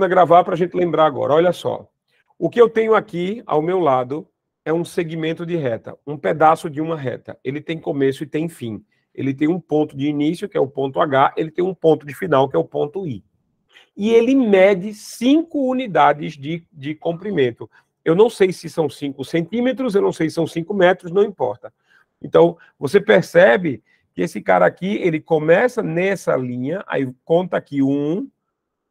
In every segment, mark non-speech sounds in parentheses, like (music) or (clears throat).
começando a é gravar para a gente lembrar agora. Olha só. O que eu tenho aqui ao meu lado é um segmento de reta, um pedaço de uma reta. Ele tem começo e tem fim. Ele tem um ponto de início, que é o ponto H, ele tem um ponto de final, que é o ponto I. E ele mede 5 unidades de, de comprimento. Eu não sei se são 5 centímetros, eu não sei se são 5 metros, não importa. Então, você percebe que esse cara aqui, ele começa nessa linha, aí conta aqui um,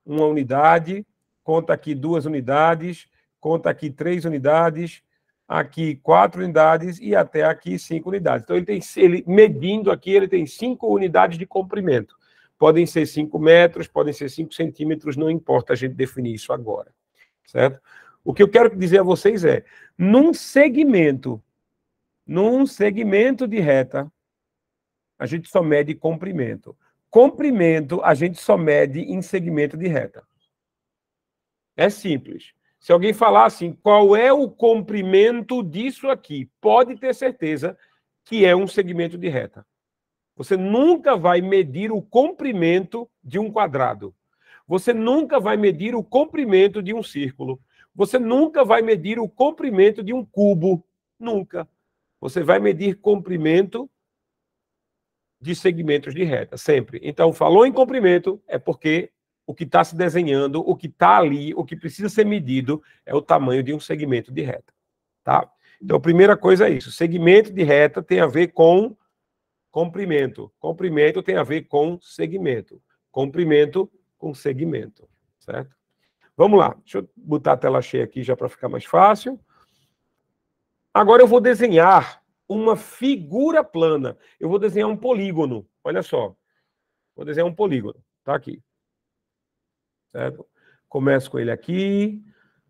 uma unidade, conta aqui duas unidades, conta aqui três unidades, aqui quatro unidades e até aqui cinco unidades. Então, ele tem, ele, medindo aqui, ele tem cinco unidades de comprimento. Podem ser cinco metros, podem ser cinco centímetros, não importa a gente definir isso agora, certo? O que eu quero dizer a vocês é, num segmento, num segmento de reta, a gente só mede comprimento comprimento a gente só mede em segmento de reta. É simples. Se alguém falar assim, qual é o comprimento disso aqui? Pode ter certeza que é um segmento de reta. Você nunca vai medir o comprimento de um quadrado. Você nunca vai medir o comprimento de um círculo. Você nunca vai medir o comprimento de um cubo. Nunca. Você vai medir comprimento de segmentos de reta, sempre. Então, falou em comprimento, é porque o que está se desenhando, o que está ali, o que precisa ser medido é o tamanho de um segmento de reta, tá? Então, a primeira coisa é isso. Segmento de reta tem a ver com comprimento. Comprimento tem a ver com segmento. Comprimento com segmento, certo? Vamos lá. Deixa eu botar a tela cheia aqui já para ficar mais fácil. Agora eu vou desenhar uma figura plana. Eu vou desenhar um polígono. Olha só. Vou desenhar um polígono. Tá aqui. Certo? Começo com ele aqui.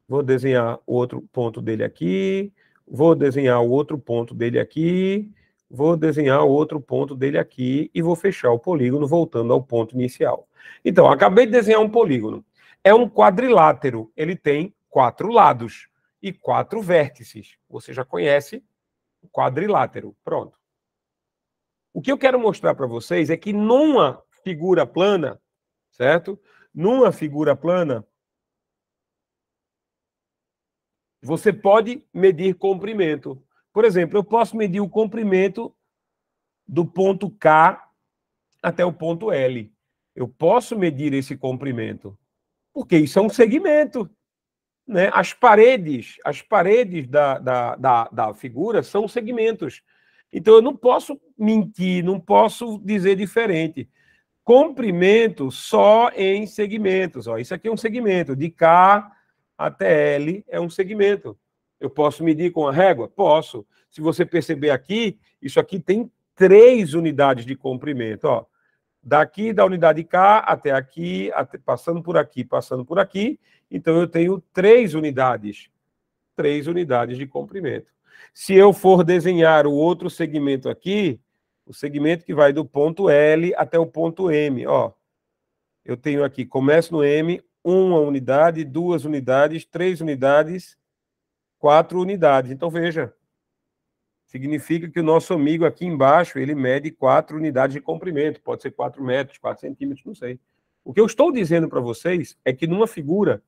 Vou desenhar outro ponto dele aqui. Vou desenhar outro ponto dele aqui. Vou desenhar outro ponto dele aqui. E vou fechar o polígono voltando ao ponto inicial. Então, acabei de desenhar um polígono. É um quadrilátero. Ele tem quatro lados e quatro vértices. Você já conhece quadrilátero. Pronto. O que eu quero mostrar para vocês é que numa figura plana, certo? Numa figura plana, você pode medir comprimento. Por exemplo, eu posso medir o comprimento do ponto K até o ponto L. Eu posso medir esse comprimento, porque isso é um segmento. Né? As paredes, as paredes da, da, da, da figura são segmentos. Então eu não posso mentir, não posso dizer diferente. Comprimento só em segmentos. Ó, isso aqui é um segmento. De K até L é um segmento. Eu posso medir com a régua? Posso. Se você perceber aqui, isso aqui tem três unidades de comprimento. Ó daqui da unidade K até aqui, até, passando por aqui, passando por aqui, então eu tenho três unidades, três unidades de comprimento. Se eu for desenhar o outro segmento aqui, o segmento que vai do ponto L até o ponto M, ó, eu tenho aqui, começo no M, uma unidade, duas unidades, três unidades, quatro unidades. Então veja, significa que o nosso amigo aqui embaixo, ele mede 4 unidades de comprimento, pode ser 4 metros, 4 centímetros, não sei. O que eu estou dizendo para vocês é que numa figura,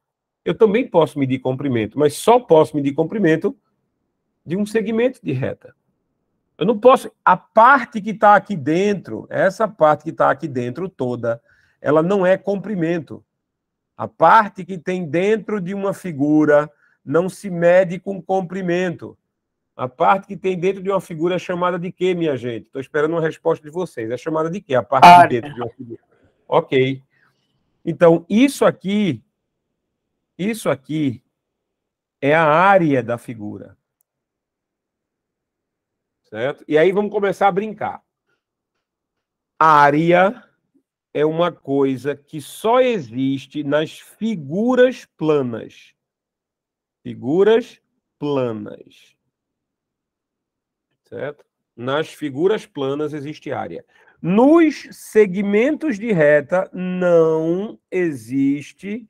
eu também posso medir comprimento, mas só posso medir comprimento de um segmento de reta. Eu não posso. A parte que está aqui dentro, essa parte que está aqui dentro toda, ela não é comprimento. A parte que tem dentro de uma figura não se mede com comprimento a parte que tem dentro de uma figura é chamada de quê, minha gente? Estou esperando uma resposta de vocês. É chamada de quê? A parte de ah, dentro de uma figura. Ok. Então, isso aqui, isso aqui é a área da figura. Certo? E aí vamos começar a brincar. área é uma coisa que só existe nas figuras planas. Figuras planas. Certo? Nas figuras planas existe área. Nos segmentos de reta não existe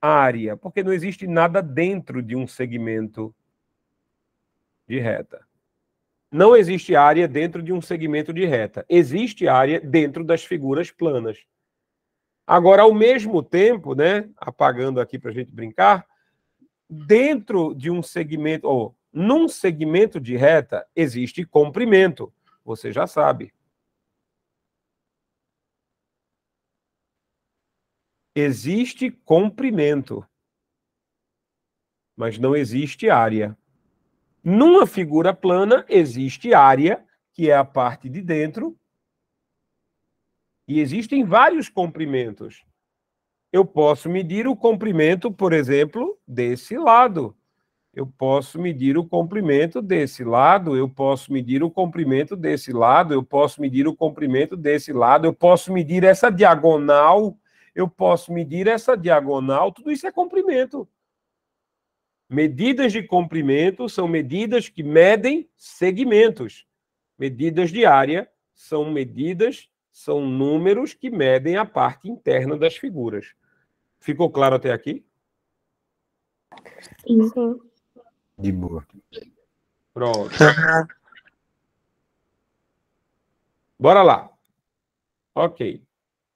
área, porque não existe nada dentro de um segmento de reta. Não existe área dentro de um segmento de reta. Existe área dentro das figuras planas. Agora, ao mesmo tempo, né, apagando aqui para a gente brincar, dentro de um segmento, ou num segmento de reta existe comprimento, você já sabe. Existe comprimento, mas não existe área. Numa figura plana existe área, que é a parte de dentro, e existem vários comprimentos. Eu posso medir o comprimento, por exemplo, desse lado eu posso medir o comprimento desse lado, eu posso medir o comprimento desse lado, eu posso medir o comprimento desse lado, eu posso medir essa diagonal, eu posso medir essa diagonal, tudo isso é comprimento. Medidas de comprimento são medidas que medem segmentos. Medidas de área são medidas, são números que medem a parte interna das figuras. Ficou claro até aqui? Sim. De boa. Pronto. Bora lá. Ok.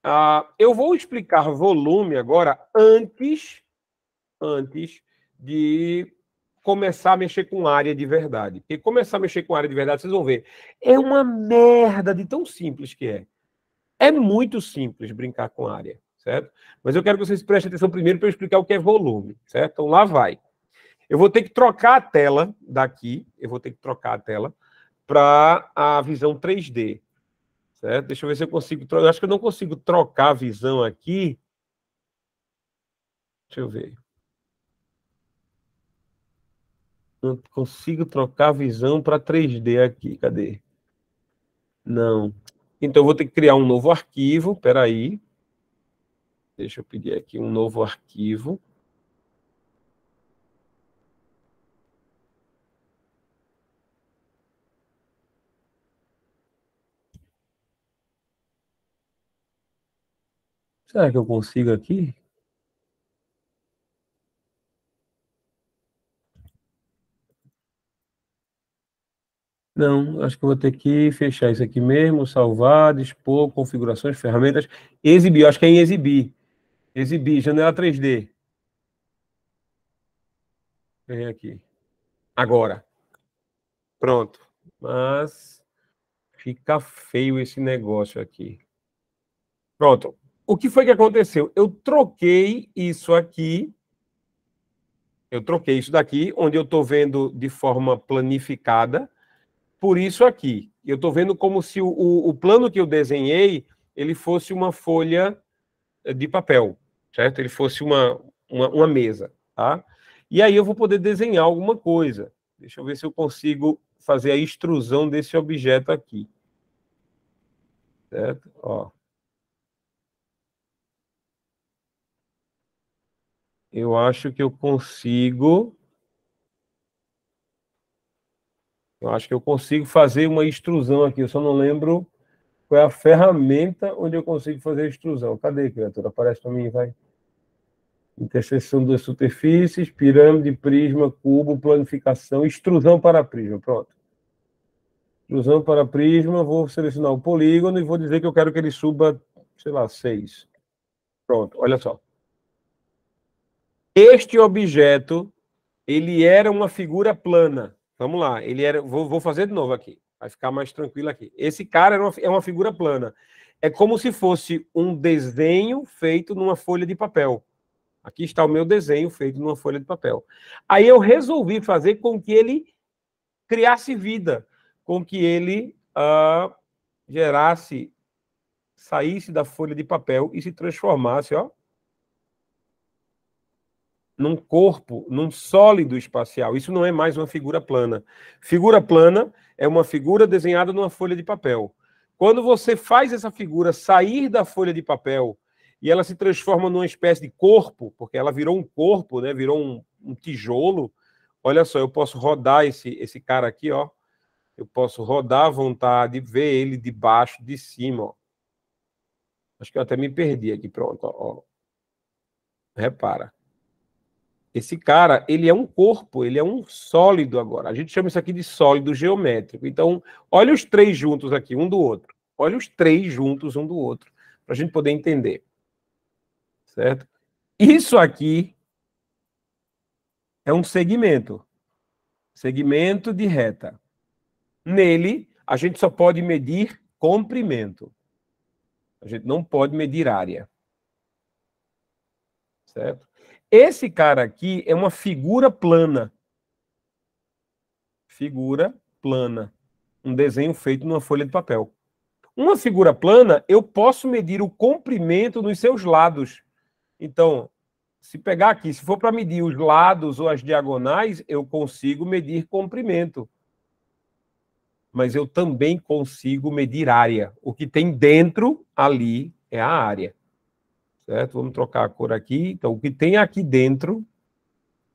Uh, eu vou explicar volume agora antes, antes de começar a mexer com área de verdade. Porque começar a mexer com área de verdade, vocês vão ver, é uma merda de tão simples que é. É muito simples brincar com área, certo? Mas eu quero que vocês prestem atenção primeiro para eu explicar o que é volume, certo? Então lá vai. Eu vou ter que trocar a tela daqui, eu vou ter que trocar a tela para a visão 3D. Certo? Deixa eu ver se eu consigo trocar. Acho que eu não consigo trocar a visão aqui. Deixa eu ver. Não consigo trocar a visão para 3D aqui. Cadê? Não. Então, eu vou ter que criar um novo arquivo. Espera aí. Deixa eu pedir aqui um novo arquivo. Será que eu consigo aqui? Não, acho que eu vou ter que fechar isso aqui mesmo, salvar, dispor, configurações, ferramentas, exibir, acho que é em exibir. Exibir, janela 3D. Vem aqui. Agora. Pronto. Mas fica feio esse negócio aqui. Pronto o que foi que aconteceu? Eu troquei isso aqui, eu troquei isso daqui, onde eu estou vendo de forma planificada, por isso aqui. Eu estou vendo como se o, o, plano que eu desenhei, ele fosse uma folha eh, de papel, certo? Ele fosse uma, uma, uma mesa, tá? E aí eu vou poder desenhar alguma coisa. Deixa eu ver se eu consigo fazer a extrusão desse objeto aqui. Certo? Ó. Eu acho que eu consigo. Eu acho que eu consigo fazer uma extrusão aqui. Eu só não lembro qual é a ferramenta onde eu consigo fazer a extrusão. Cadê, criatura? Aparece para mim, vai. Interseção das superfícies, pirâmide, prisma, cubo, planificação, extrusão para prisma. Pronto. Extrusão para prisma, vou selecionar o polígono e vou dizer que eu quero que ele suba, sei lá, 6. Pronto, olha só. Este objeto, ele era uma figura plana. Vamos lá, ele era. Vou, vou fazer de novo aqui, vai ficar mais tranquilo aqui. Esse cara uma, é uma figura plana. É como se fosse um desenho feito numa folha de papel. Aqui está o meu desenho feito numa folha de papel. Aí eu resolvi fazer com que ele criasse vida, com que ele uh, gerasse, saísse da folha de papel e se transformasse ó, num corpo, num sólido espacial. Isso não é mais uma figura plana. Figura plana é uma figura desenhada numa folha de papel. Quando você faz essa figura sair da folha de papel e ela se transforma numa espécie de corpo, porque ela virou um corpo, né? virou um, um tijolo. Olha só, eu posso rodar esse, esse cara aqui, ó. Eu posso rodar à vontade, ver ele de baixo, de cima, ó. Acho que eu até me perdi aqui, pronto, ó. Repara. Esse cara, ele é um corpo, ele é um sólido agora. A gente chama isso aqui de sólido geométrico. Então, olha os três juntos aqui, um do outro. Olha os três juntos, um do outro, para a gente poder entender. Certo? Isso aqui é um segmento. Segmento de reta. Nele, a gente só pode medir comprimento. A gente não pode medir área. Certo? Esse cara aqui é uma figura plana. Figura plana. Um desenho feito numa folha de papel. Uma figura plana, eu posso medir o comprimento nos seus lados. Então, se pegar aqui, se for para medir os lados ou as diagonais, eu consigo medir comprimento. Mas eu também consigo medir área. O que tem dentro ali é a área certo? Vamos trocar a cor aqui. Então, o que tem aqui dentro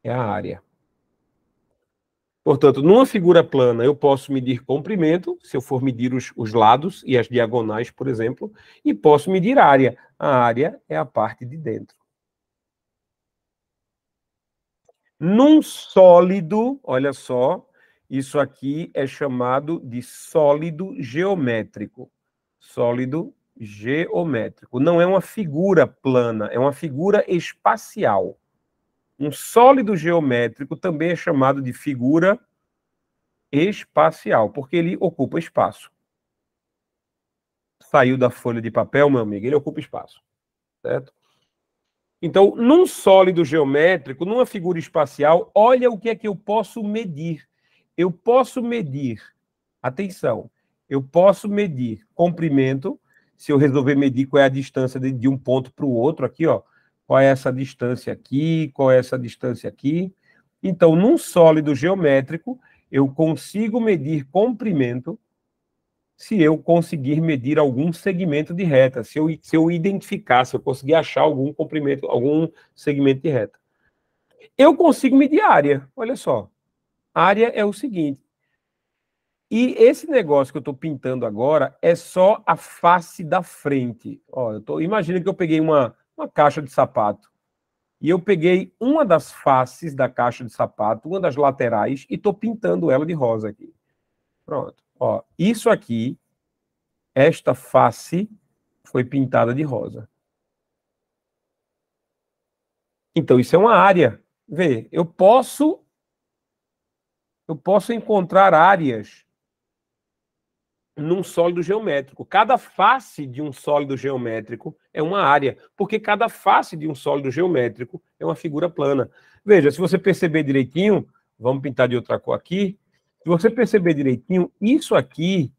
é a área. Portanto, numa figura plana, eu posso medir comprimento, se eu for medir os, os lados e as diagonais, por exemplo, e posso medir a área. A área é a parte de dentro. Num sólido, olha só, isso aqui é chamado de sólido geométrico. Sólido geométrico. Não é uma figura plana, é uma figura espacial. Um sólido geométrico também é chamado de figura espacial, porque ele ocupa espaço. Saiu da folha de papel, meu amigo, ele ocupa espaço. Certo? Então, num sólido geométrico, numa figura espacial, olha o que é que eu posso medir. Eu posso medir, atenção, eu posso medir comprimento, se eu resolver medir qual é a distância de, de um ponto para o outro aqui, ó, qual é essa distância aqui, qual é essa distância aqui. Então, num sólido geométrico, eu consigo medir comprimento se eu conseguir medir algum segmento de reta, se eu, se eu identificar, se eu conseguir achar algum comprimento, algum segmento de reta. Eu consigo medir área, olha só. área é o seguinte, e esse negócio que eu estou pintando agora é só a face da frente. Ó, eu tô, imagina que eu peguei uma, uma caixa de sapato e eu peguei uma das faces da caixa de sapato, uma das laterais, e estou pintando ela de rosa aqui. Pronto. Ó, isso aqui, esta face foi pintada de rosa. Então, isso é uma área. Vê, eu posso eu posso encontrar áreas num sólido geométrico. Cada face de um sólido geométrico é uma área, porque cada face de um sólido geométrico é uma figura plana. Veja, se você perceber direitinho, vamos pintar de outra cor aqui. Se você perceber direitinho, isso aqui,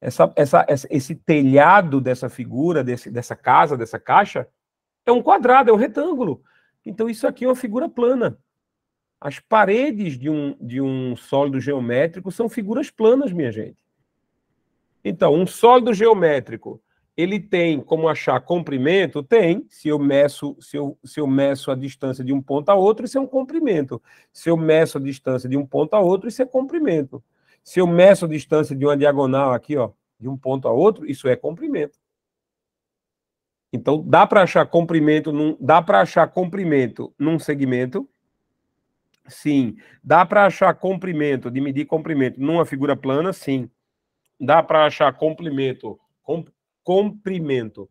essa, essa, esse telhado dessa figura, desse, dessa casa, dessa caixa, é um quadrado, é um retângulo. Então, isso aqui é uma figura plana. As paredes de um, de um sólido geométrico são figuras planas, minha gente. Então, um sólido geométrico, ele tem como achar comprimento? Tem. Se eu meço, se eu, se eu meço a distância de um ponto a outro, isso é um comprimento. Se eu meço a distância de um ponto a outro, isso é comprimento. Se eu meço a distância de uma diagonal aqui, ó, de um ponto a outro, isso é comprimento. Então, dá para achar comprimento, num, dá para achar comprimento num segmento, Sim. Dá para achar comprimento, de medir comprimento numa figura plana? Sim. Dá para achar comprimento, com, comprimento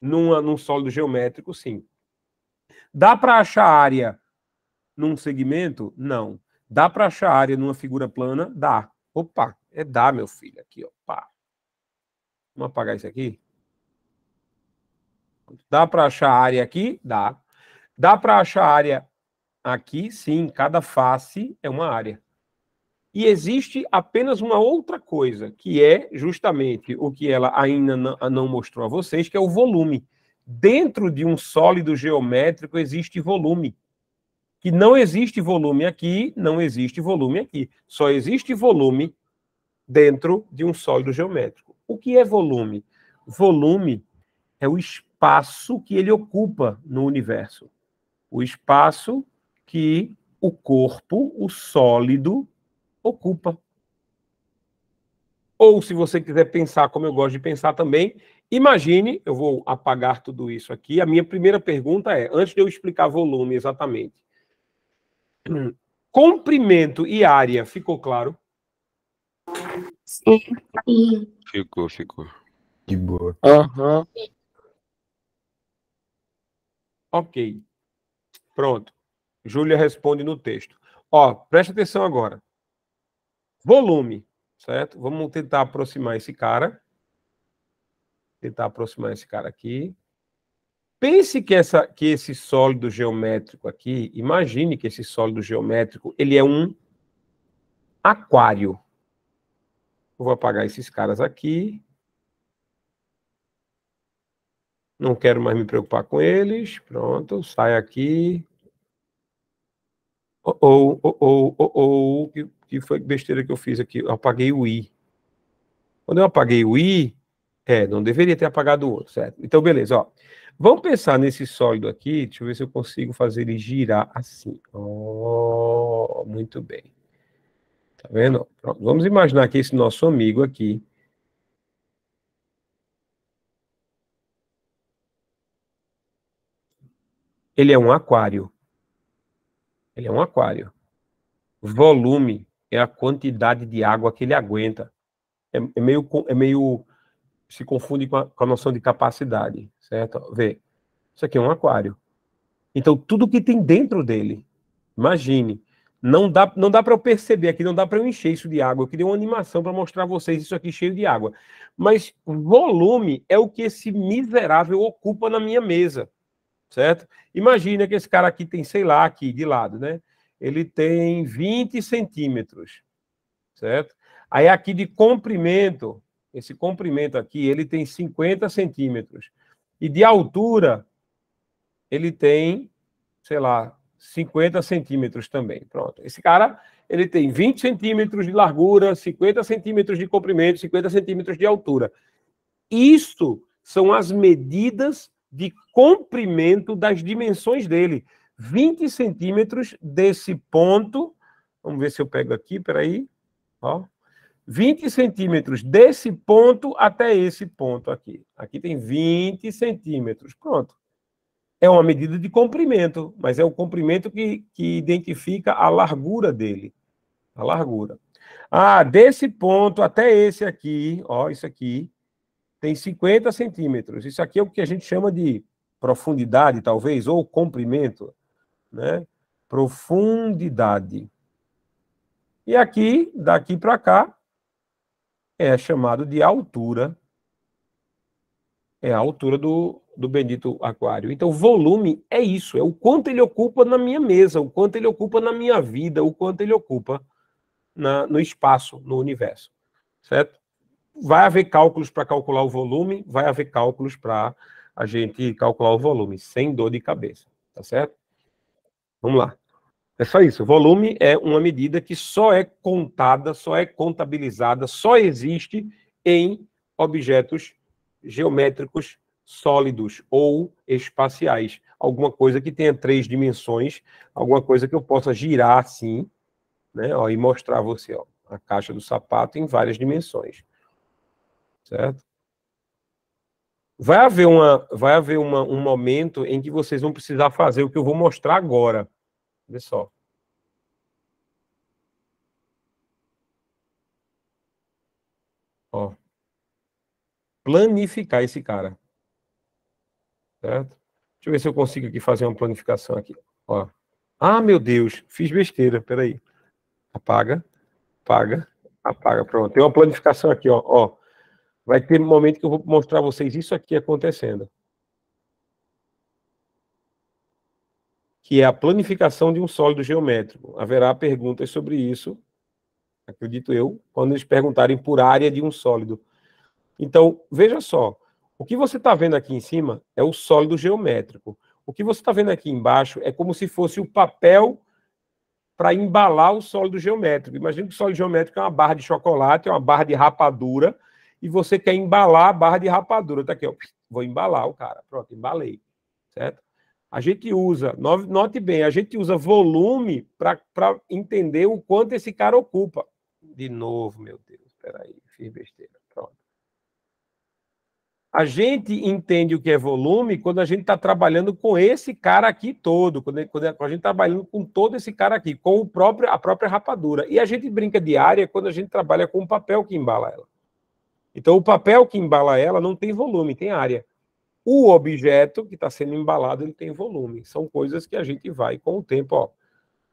numa, num sólido geométrico? Sim. Dá para achar área num segmento? Não. Dá para achar área numa figura plana? Dá. Opa, é dá, meu filho, aqui, ó. Pá. Vamos apagar isso aqui? Dá para achar área aqui? Dá. Dá para achar área Aqui, sim, cada face é uma área. E existe apenas uma outra coisa, que é justamente o que ela ainda não mostrou a vocês, que é o volume. Dentro de um sólido geométrico existe volume. Que não existe volume aqui, não existe volume aqui. Só existe volume dentro de um sólido geométrico. O que é volume? Volume é o espaço que ele ocupa no universo. O espaço que o corpo, o sólido, ocupa. Ou, se você quiser pensar como eu gosto de pensar também, imagine, eu vou apagar tudo isso aqui. A minha primeira pergunta é: antes de eu explicar volume exatamente, comprimento e área, ficou claro? Sim. Ficou, ficou. De boa. Aham. Uhum. Ok. Pronto. Júlia responde no texto. Ó, presta atenção agora. Volume, certo? Vamos tentar aproximar esse cara. Tentar aproximar esse cara aqui. Pense que, essa, que esse sólido geométrico aqui, imagine que esse sólido geométrico, ele é um aquário. Eu vou apagar esses caras aqui. Não quero mais me preocupar com eles. Pronto, sai aqui. Ou, ou, ou, ou, que, que foi besteira que eu fiz aqui, eu apaguei o i. Quando eu apaguei o i, é, não deveria ter apagado o outro, certo? Então, beleza, ó. Vamos pensar nesse sólido aqui, deixa eu ver se eu consigo fazer ele girar assim. Oh, muito bem. Tá vendo? Pronto. Vamos imaginar que esse nosso amigo aqui, ele é um aquário. Ele é um aquário. Volume é a quantidade de água que ele aguenta. É, é meio, é meio. se confunde com a, com a noção de capacidade, certo? Vê. Isso aqui é um aquário. Então, tudo que tem dentro dele, imagine. Não dá, não dá para eu perceber aqui, não dá para eu encher isso de água. Eu queria uma animação para mostrar a vocês isso aqui cheio de água. Mas volume é o que esse miserável ocupa na minha mesa certo? Imagina que esse cara aqui tem, sei lá, aqui de lado, né? Ele tem 20 centímetros, certo? Aí aqui de comprimento, esse comprimento aqui, ele tem 50 centímetros. E de altura, ele tem, sei lá, 50 centímetros também. Pronto. Esse cara, ele tem 20 centímetros de largura, 50 centímetros de comprimento, 50 centímetros de altura. Isto são as medidas de comprimento das dimensões dele. 20 centímetros desse ponto. Vamos ver se eu pego aqui, peraí. Ó. 20 centímetros desse ponto até esse ponto aqui. Aqui tem 20 centímetros. Pronto. É uma medida de comprimento, mas é o comprimento que, que identifica a largura dele. A largura. Ah, desse ponto até esse aqui, ó, isso aqui, tem 50 centímetros. Isso aqui é o que a gente chama de profundidade, talvez, ou comprimento, né? Profundidade. E aqui, daqui para cá, é chamado de altura. É a altura do, do bendito aquário. Então, volume é isso, é o quanto ele ocupa na minha mesa, o quanto ele ocupa na minha vida, o quanto ele ocupa na, no espaço, no universo. Certo? vai haver cálculos para calcular o volume, vai haver cálculos para a gente calcular o volume, sem dor de cabeça, tá certo? Vamos lá. É só isso. Volume é uma medida que só é contada, só é contabilizada, só existe em objetos geométricos sólidos ou espaciais. Alguma coisa que tenha três dimensões, alguma coisa que eu possa girar assim, né? Ó, e mostrar a você, ó, a caixa do sapato em várias dimensões certo? Vai haver, uma, vai haver uma, um momento em que vocês vão precisar fazer o que eu vou mostrar agora. Olha só. Ó. Planificar esse cara. Certo? Deixa eu ver se eu consigo aqui fazer uma planificação aqui. Ó. Ah, meu Deus, fiz besteira, peraí. Apaga, apaga, apaga, pronto. Tem uma planificação aqui, ó. ó Vai ter um momento que eu vou mostrar a vocês isso aqui acontecendo. Que é a planificação de um sólido geométrico. Haverá perguntas sobre isso, acredito eu, quando eles perguntarem por área de um sólido. Então, veja só. O que você está vendo aqui em cima é o sólido geométrico. O que você está vendo aqui embaixo é como se fosse o papel para embalar o sólido geométrico. Imagina que o sólido geométrico é uma barra de chocolate, é uma barra de rapadura, e você quer embalar a barra de rapadura. está aqui, ó. Vou embalar o cara. Pronto, embalei. Certo? A gente usa, note bem, a gente usa volume para entender o quanto esse cara ocupa. De novo, meu Deus, peraí, fiz besteira. Pronto. A gente entende o que é volume quando a gente está trabalhando com esse cara aqui todo, quando a gente está trabalhando com todo esse cara aqui, com o próprio, a própria rapadura. E a gente brinca de área quando a gente trabalha com o papel que embala ela. Então, o papel que embala ela não tem volume, tem área. O objeto que está sendo embalado, ele tem volume. São coisas que a gente vai com o tempo. Ó.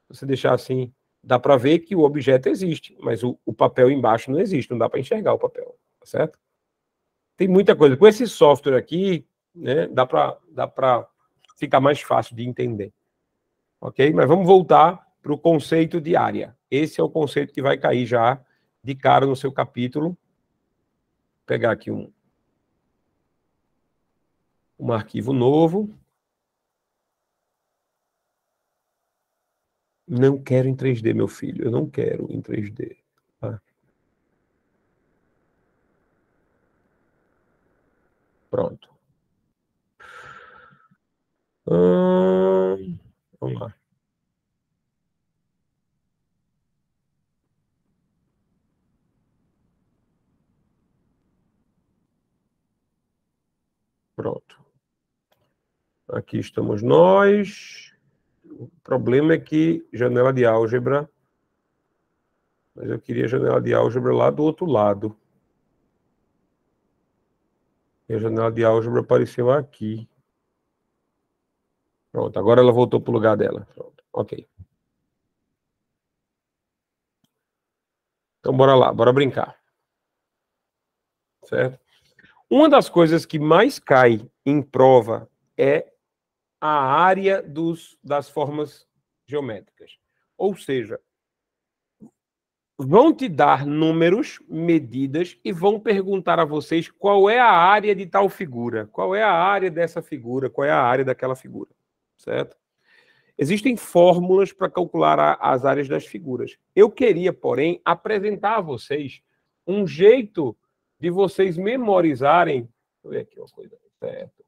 Se você deixar assim, dá para ver que o objeto existe, mas o, o papel embaixo não existe, não dá para enxergar o papel, tá certo? Tem muita coisa. Com esse software aqui, né, dá para dá ficar mais fácil de entender. Ok? Mas vamos voltar para o conceito de área. Esse é o conceito que vai cair já de cara no seu capítulo pegar aqui um, um arquivo novo. Não quero em 3D, meu filho. Eu não quero em 3D. Tá? Pronto. Hum, vamos lá. Pronto. Aqui estamos nós. O problema é que janela de álgebra. Mas eu queria janela de álgebra lá do outro lado. E a janela de álgebra apareceu aqui. Pronto, agora ela voltou para o lugar dela. Pronto, ok. Então, bora lá, bora brincar. Certo? Uma das coisas que mais cai em prova é a área dos, das formas geométricas. Ou seja, vão te dar números, medidas e vão perguntar a vocês qual é a área de tal figura, qual é a área dessa figura, qual é a área daquela figura, certo? Existem fórmulas para calcular a, as áreas das figuras. Eu queria, porém, apresentar a vocês um jeito de vocês memorizarem. Deixa eu ver aqui uma coisa. Certo.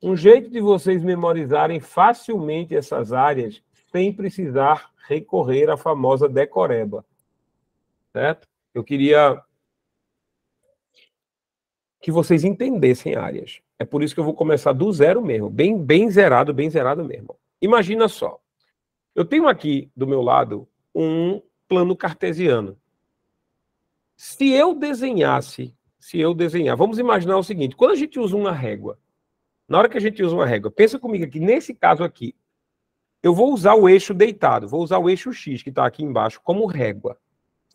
Um jeito de vocês memorizarem facilmente essas áreas sem precisar recorrer à famosa decoreba. Certo? Eu queria que vocês entendessem áreas. É por isso que eu vou começar do zero mesmo, bem bem zerado, bem zerado mesmo. Imagina só. Eu tenho aqui do meu lado um plano cartesiano. Se eu desenhasse, se eu desenhar, vamos imaginar o seguinte: quando a gente usa uma régua, na hora que a gente usa uma régua, pensa comigo aqui, nesse caso aqui, eu vou usar o eixo deitado, vou usar o eixo X que está aqui embaixo como régua,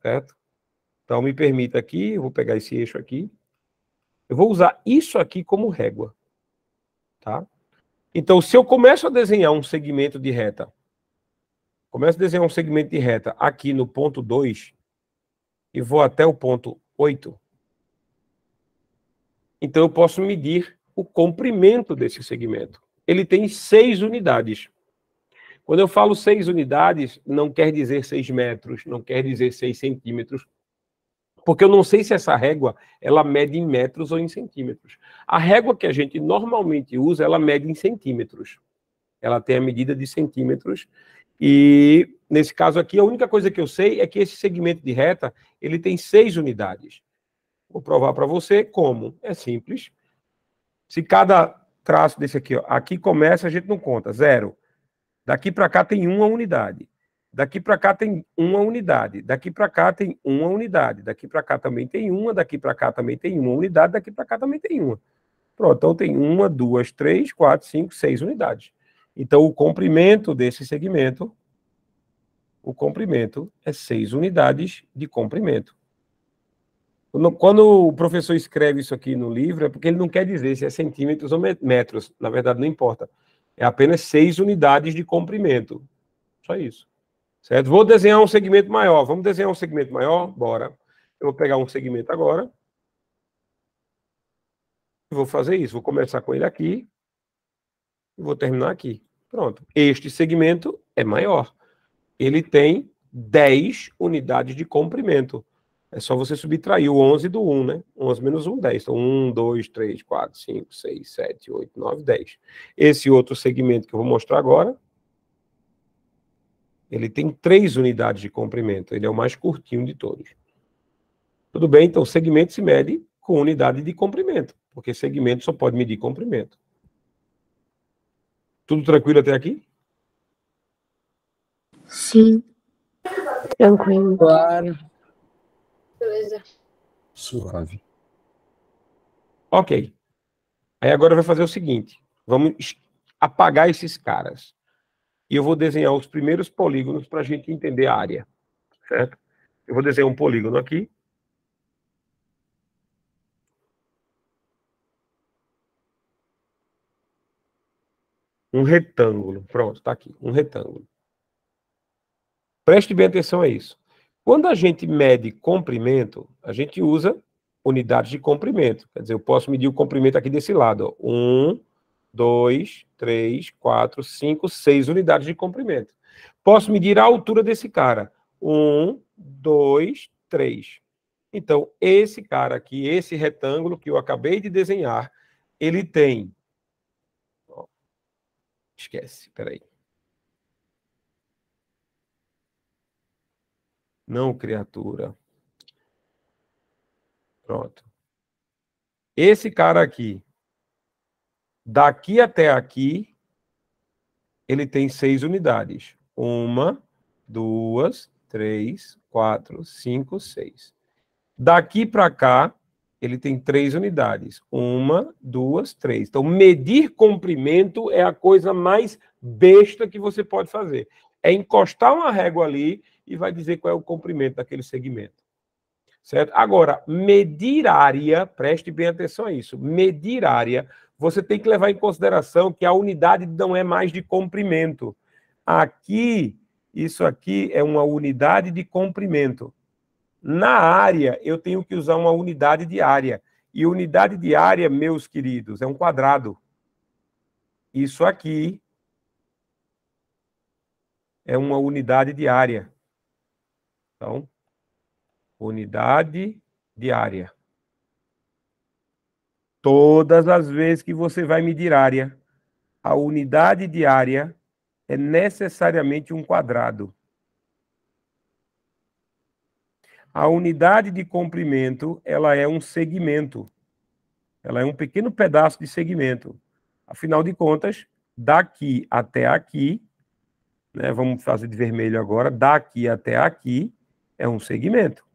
certo? Então me permita aqui, eu vou pegar esse eixo aqui, eu vou usar isso aqui como régua, tá? Então se eu começo a desenhar um segmento de reta, começo a desenhar um segmento de reta aqui no ponto 2, e vou até o ponto 8, então eu posso medir o comprimento desse segmento. Ele tem seis unidades. Quando eu falo seis unidades, não quer dizer seis metros, não quer dizer seis centímetros, porque eu não sei se essa régua ela mede em metros ou em centímetros. A régua que a gente normalmente usa, ela mede em centímetros. Ela tem a medida de centímetros e Nesse caso aqui, a única coisa que eu sei é que esse segmento de reta ele tem seis unidades. Vou provar para você como. É simples. Se cada traço desse aqui, ó, aqui começa, a gente não conta, zero. Daqui para cá tem uma unidade. Daqui para cá tem uma unidade. Daqui para cá tem uma unidade. Daqui para cá também tem uma. Daqui para cá também tem uma unidade. Daqui para cá também tem uma. Pronto, então tem uma, duas, três, quatro, cinco, seis unidades. Então o comprimento desse segmento o comprimento é 6 unidades de comprimento. Quando o professor escreve isso aqui no livro, é porque ele não quer dizer se é centímetros ou metros. Na verdade, não importa. É apenas 6 unidades de comprimento. Só isso. Certo? Vou desenhar um segmento maior. Vamos desenhar um segmento maior? Bora. Eu vou pegar um segmento agora. Vou fazer isso. Vou começar com ele aqui. E vou terminar aqui. Pronto. Este segmento é maior ele tem 10 unidades de comprimento. É só você subtrair o 11 do 1, né? 11 menos 1, 10. Então, 1, 2, 3, 4, 5, 6, 7, 8, 9, 10. Esse outro segmento que eu vou mostrar agora, ele tem 3 unidades de comprimento. Ele é o mais curtinho de todos. Tudo bem? Então, segmento se mede com unidade de comprimento, porque segmento só pode medir comprimento. Tudo tranquilo até aqui? Sim. Tranquilo. Claro. Beleza. Suave. Ok. Aí agora vai fazer o seguinte: vamos apagar esses caras. E eu vou desenhar os primeiros polígonos para a gente entender a área. Certo? Eu vou desenhar um polígono aqui. Um retângulo. Pronto, está aqui. Um retângulo. Preste bem atenção a isso. Quando a gente mede comprimento, a gente usa unidades de comprimento. Quer dizer, eu posso medir o comprimento aqui desse lado. um, dois, três, quatro, cinco, seis unidades de comprimento. Posso medir a altura desse cara. um, dois, três. Então, esse cara aqui, esse retângulo que eu acabei de desenhar, ele tem... Esquece, peraí. não criatura. Pronto. Esse cara aqui, daqui até aqui, ele tem seis unidades. Uma, duas, três, quatro, cinco, seis. Daqui para cá, ele tem três unidades. Uma, duas, três. Então, medir comprimento é a coisa mais besta que você pode fazer é encostar uma régua ali e vai dizer qual é o comprimento daquele segmento. Certo? Agora, medir área, preste bem atenção a isso. Medir área, você tem que levar em consideração que a unidade não é mais de comprimento. Aqui, isso aqui é uma unidade de comprimento. Na área, eu tenho que usar uma unidade de área. E unidade de área, meus queridos, é um quadrado. Isso aqui é uma unidade de área. Então, unidade de área. Todas as vezes que você vai medir área, a unidade de área é necessariamente um quadrado. A unidade de comprimento, ela é um segmento. Ela é um pequeno pedaço de segmento. Afinal de contas, daqui até aqui né, vamos fazer de vermelho agora, daqui até aqui é um segmento.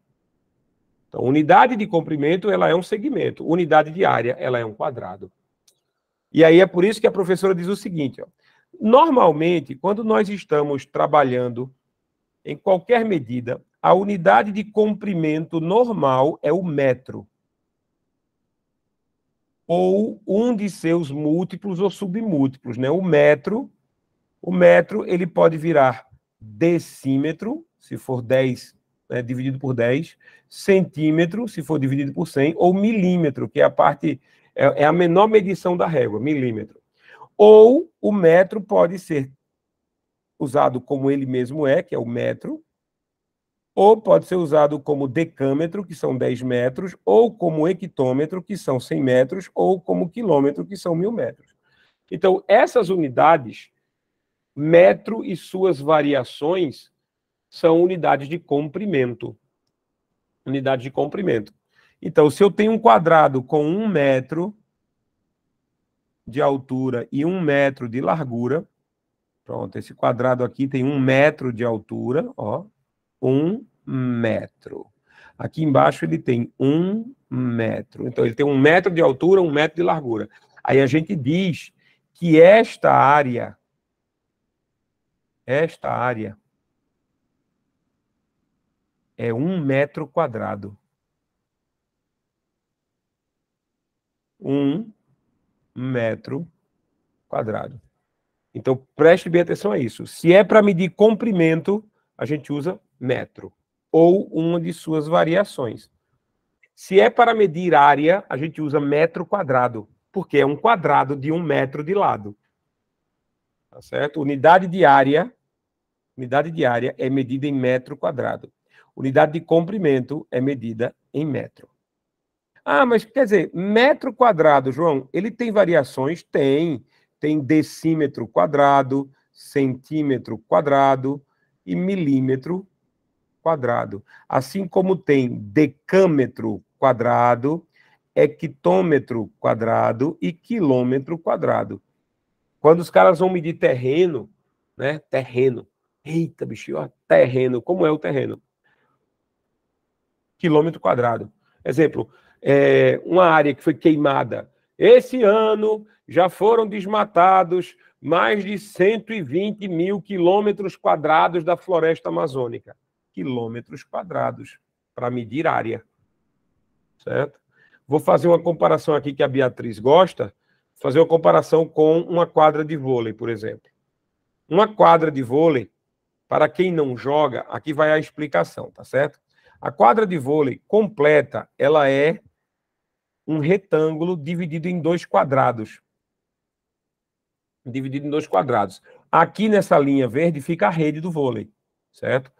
Então, unidade de comprimento, ela é um segmento. Unidade de área, ela é um quadrado. E aí é por isso que a professora diz o seguinte, ó, normalmente, quando nós estamos trabalhando em qualquer medida, a unidade de comprimento normal é o metro ou um de seus múltiplos ou submúltiplos, né? O metro o metro ele pode virar decímetro, se for 10 né, dividido por 10, centímetro, se for dividido por 100, ou milímetro, que é a parte, é, é a menor medição da régua, milímetro. Ou o metro pode ser usado como ele mesmo é, que é o metro, ou pode ser usado como decâmetro, que são 10 metros, ou como hectômetro, que são 100 metros, ou como quilômetro, que são mil metros. Então, essas unidades Metro e suas variações são unidades de comprimento. Unidade de comprimento. Então, se eu tenho um quadrado com um metro de altura e um metro de largura, pronto, esse quadrado aqui tem um metro de altura, ó, um metro. Aqui embaixo ele tem um metro. Então, ele tem um metro de altura, um metro de largura. Aí a gente diz que esta área esta área é um metro quadrado. Um metro quadrado. Então, preste bem atenção a isso. Se é para medir comprimento, a gente usa metro ou uma de suas variações. Se é para medir área, a gente usa metro quadrado, porque é um quadrado de um metro de lado. Tá certo? Unidade de área Unidade de área é medida em metro quadrado. Unidade de comprimento é medida em metro. Ah, mas quer dizer, metro quadrado, João, ele tem variações? Tem. Tem decímetro quadrado, centímetro quadrado e milímetro quadrado. Assim como tem decâmetro quadrado, hectômetro quadrado e quilômetro quadrado. Quando os caras vão medir terreno, né? Terreno. Eita, bicho, ó, terreno. Como é o terreno? Quilômetro quadrado. Exemplo, é, uma área que foi queimada. Esse ano já foram desmatados mais de 120 mil quilômetros quadrados da floresta amazônica. Quilômetros quadrados para medir área. Certo? Vou fazer uma comparação aqui que a Beatriz gosta, fazer uma comparação com uma quadra de vôlei, por exemplo. Uma quadra de vôlei para quem não joga, aqui vai a explicação, tá certo? A quadra de vôlei completa, ela é um retângulo dividido em dois quadrados. Dividido em dois quadrados. Aqui nessa linha verde fica a rede do vôlei, certo?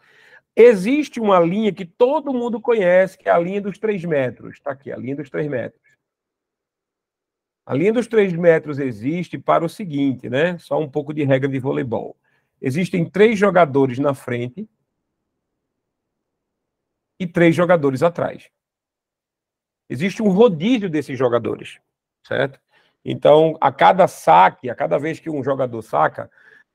Existe uma linha que todo mundo conhece, que é a linha dos três metros. Está aqui, a linha dos três metros. A linha dos três metros existe para o seguinte, né? Só um pouco de regra de voleibol. Existem três jogadores na frente e três jogadores atrás. Existe um rodízio desses jogadores, certo? Então, a cada saque, a cada vez que um jogador saca,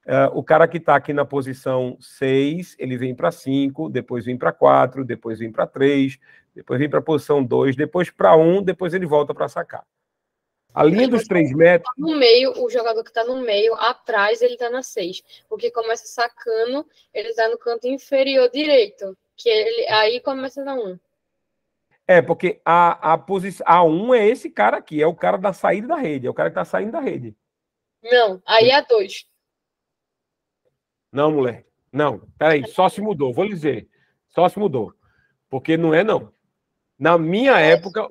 uh, o cara que está aqui na posição 6, ele vem para 5, depois vem para 4, depois vem para 3, depois vem para a posição 2, depois para 1, um, depois ele volta para sacar. A linha dos três tá metros. No meio, o jogador que está no meio, atrás, ele está na seis. Porque começa sacando, ele está no canto inferior direito. Que ele, aí começa na um. É, porque a, a posição. A um é esse cara aqui, é o cara da saída da rede, é o cara que está saindo da rede. Não, aí é a dois. Não, mulher. Não, peraí, só se mudou, vou lhe dizer. Só se mudou. Porque não é, não. Na minha é época,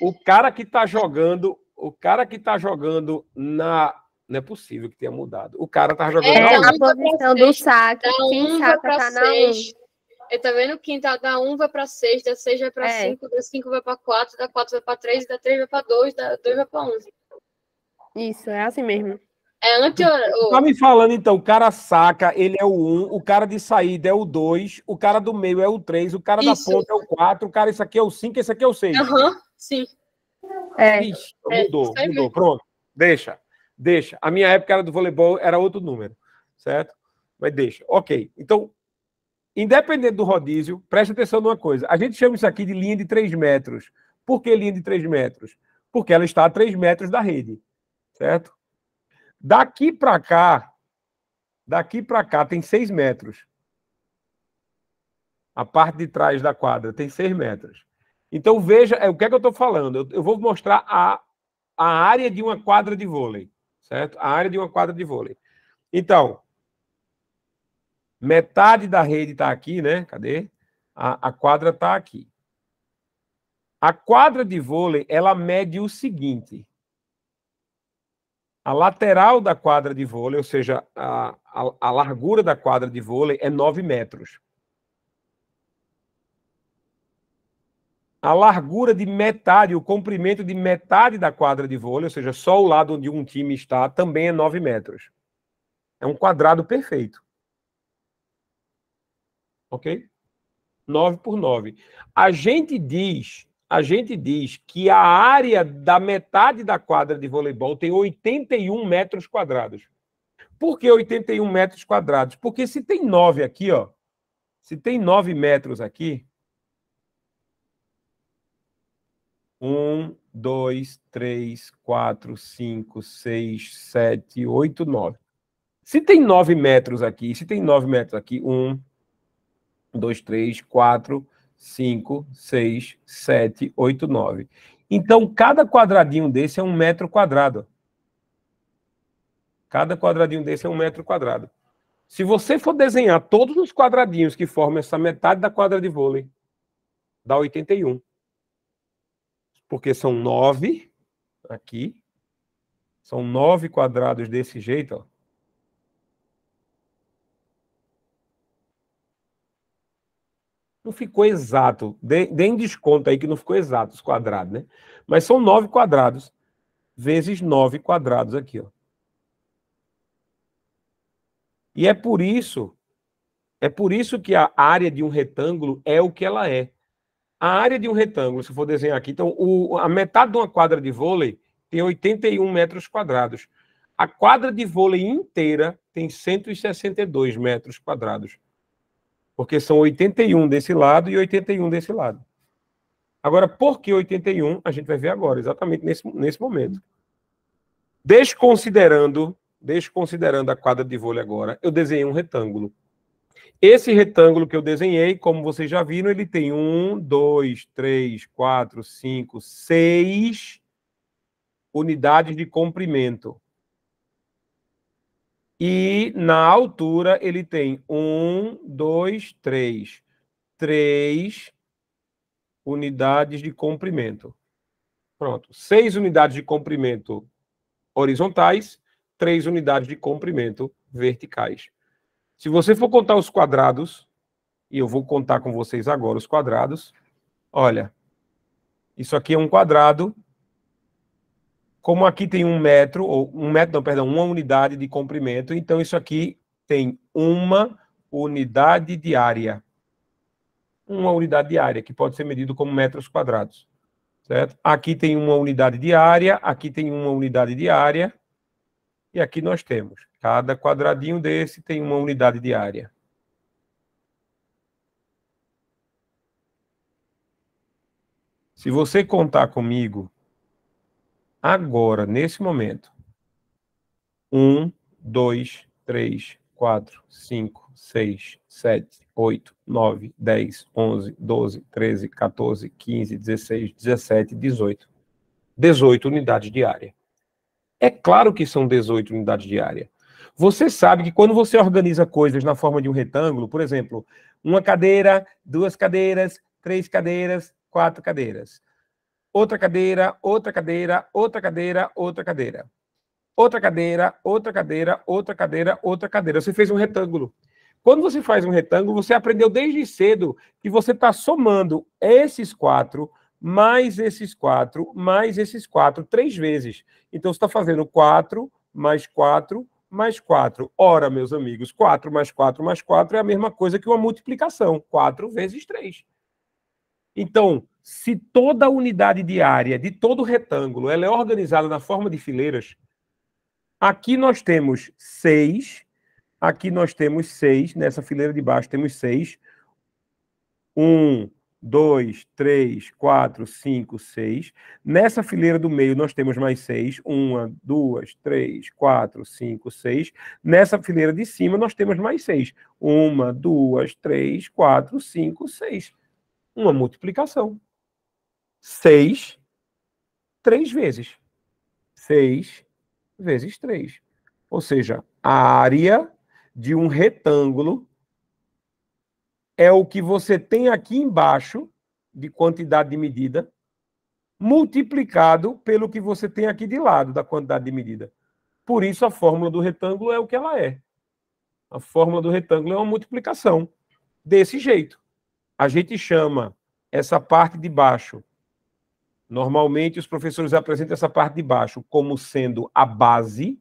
o cara que está jogando o cara que tá jogando na. Não é possível que tenha mudado. O cara tá jogando é, na É, tá Um. a posição do saque. Da quem um saca tá na 1. É, tá vendo que tá da, da 1 vai pra 6, da 6 vai para é. 5, da 5 vai pra 4, é. da 4 vai pra 3, da 3 vai pra 2, da 2 vai pra 11. Isso, é assim mesmo. É antes. Ou... Tá me falando então, o cara saca, ele é o 1, o cara de saída é o 2, o cara do meio é o 3, o cara isso. da ponta é o 4, o cara, isso aqui é o 5, esse aqui é o 6. Aham, uhum, sim. É. Ixi, mudou, é, mudou. Pronto, deixa, deixa. A minha época era do voleibol, era outro número, certo? Mas deixa. Ok. Então, independente do rodízio, preste atenção numa coisa. A gente chama isso aqui de linha de 3 metros. Por que linha de 3 metros? Porque ela está a 3 metros da rede, certo? Daqui para cá, daqui para cá tem 6 metros. A parte de trás da quadra tem 6 metros. Então veja é, o que é que eu estou falando. Eu, eu, vou mostrar a, a área de uma quadra de vôlei, certo? A área de uma quadra de vôlei. Então, metade da rede está aqui, né? Cadê? A, a quadra está aqui. A quadra de vôlei, ela mede o seguinte. A lateral da quadra de vôlei, ou seja, a, a, a largura da quadra de vôlei é 9 metros. a largura de metade, o comprimento de metade da quadra de vôlei, ou seja, só o lado onde um time está, também é 9 metros. É um quadrado perfeito. Ok? 9 por 9. A gente diz, a gente diz que a área da metade da quadra de voleibol tem 81 metros quadrados. Por que 81 metros quadrados? Porque se tem 9 aqui, ó, se tem 9 metros aqui, 1, 2, 3, 4, 5, 6, 7, 8, 9. Se tem 9 metros aqui, se tem 9 metros aqui, 1, 2, 3, 4, 5, 6, 7, 8, 9. Então, cada quadradinho desse é um metro quadrado. Cada quadradinho desse é um metro quadrado. Se você for desenhar todos os quadradinhos que formam essa metade da quadra de vôlei, dá 81 porque são nove aqui. São nove quadrados desse jeito, ó. Não ficou exato. Deem desconto aí que não ficou exato os quadrados, né? Mas são nove quadrados vezes nove quadrados aqui, ó. E é por isso, é por isso que a área de um retângulo é o que ela é. A área de um retângulo, se eu for desenhar aqui, então o, a metade de uma quadra de vôlei tem 81 metros quadrados. A quadra de vôlei inteira tem 162 metros quadrados. Porque são 81 desse lado e 81 desse lado. Agora, por que 81? A gente vai ver agora, exatamente nesse, nesse momento. Desconsiderando, desconsiderando a quadra de vôlei agora, eu desenhei um retângulo. Esse retângulo que eu desenhei, como vocês já viram, ele tem um, dois, três, quatro, cinco, seis unidades de comprimento. E na altura ele tem um, dois, três, três unidades de comprimento. Pronto, seis unidades de comprimento horizontais, três unidades de comprimento verticais. Se você for contar os quadrados, e eu vou contar com vocês agora os quadrados, olha, isso aqui é um quadrado, como aqui tem um metro, ou um metro, não, perdão, uma unidade de comprimento, então isso aqui tem uma unidade de área. Uma unidade de área, que pode ser medido como metros quadrados. Certo? Aqui tem uma unidade de área, aqui tem uma unidade de área, e aqui nós temos Cada quadradinho desse tem uma unidade de área. Se você contar comigo agora, nesse momento, um, dois, três, quatro, cinco, seis, sete, oito, nove, dez, onze, doze, treze, 14, quinze, dezesseis, dezessete, dezoito, dezoito unidades de área. É claro que são 18 unidades de área. Você sabe que quando você organiza coisas na forma de um retângulo, por exemplo, uma cadeira, duas cadeiras, três cadeiras, quatro cadeiras. Outra cadeira, outra cadeira, outra cadeira, outra cadeira. Outra cadeira, outra cadeira, outra cadeira, outra cadeira. Você fez um retângulo. Quando você faz um retângulo, você aprendeu desde cedo que você está somando esses quatro, mais esses quatro, mais esses quatro, três vezes. Então, você está fazendo quatro, mais quatro, mais 4. Ora, meus amigos, 4 mais 4 mais 4 é a mesma coisa que uma multiplicação, 4 vezes 3. Então, se toda unidade de área de todo retângulo ela é organizada na forma de fileiras, aqui nós temos 6, aqui nós temos 6, nessa fileira de baixo temos 6, 1, 2, 3, 4, 5, 6. Nessa fileira do meio, nós temos mais 6. 1, 2, 3, 4, 5, 6. Nessa fileira de cima, nós temos mais 6. 1, 2, 3, 4, 5, 6. Uma multiplicação. 6, 3 vezes. 6 vezes 3. Ou seja, a área de um retângulo é o que você tem aqui embaixo de quantidade de medida multiplicado pelo que você tem aqui de lado da quantidade de medida. Por isso a fórmula do retângulo é o que ela é. A fórmula do retângulo é uma multiplicação desse jeito. A gente chama essa parte de baixo. Normalmente os professores apresentam essa parte de baixo como sendo a base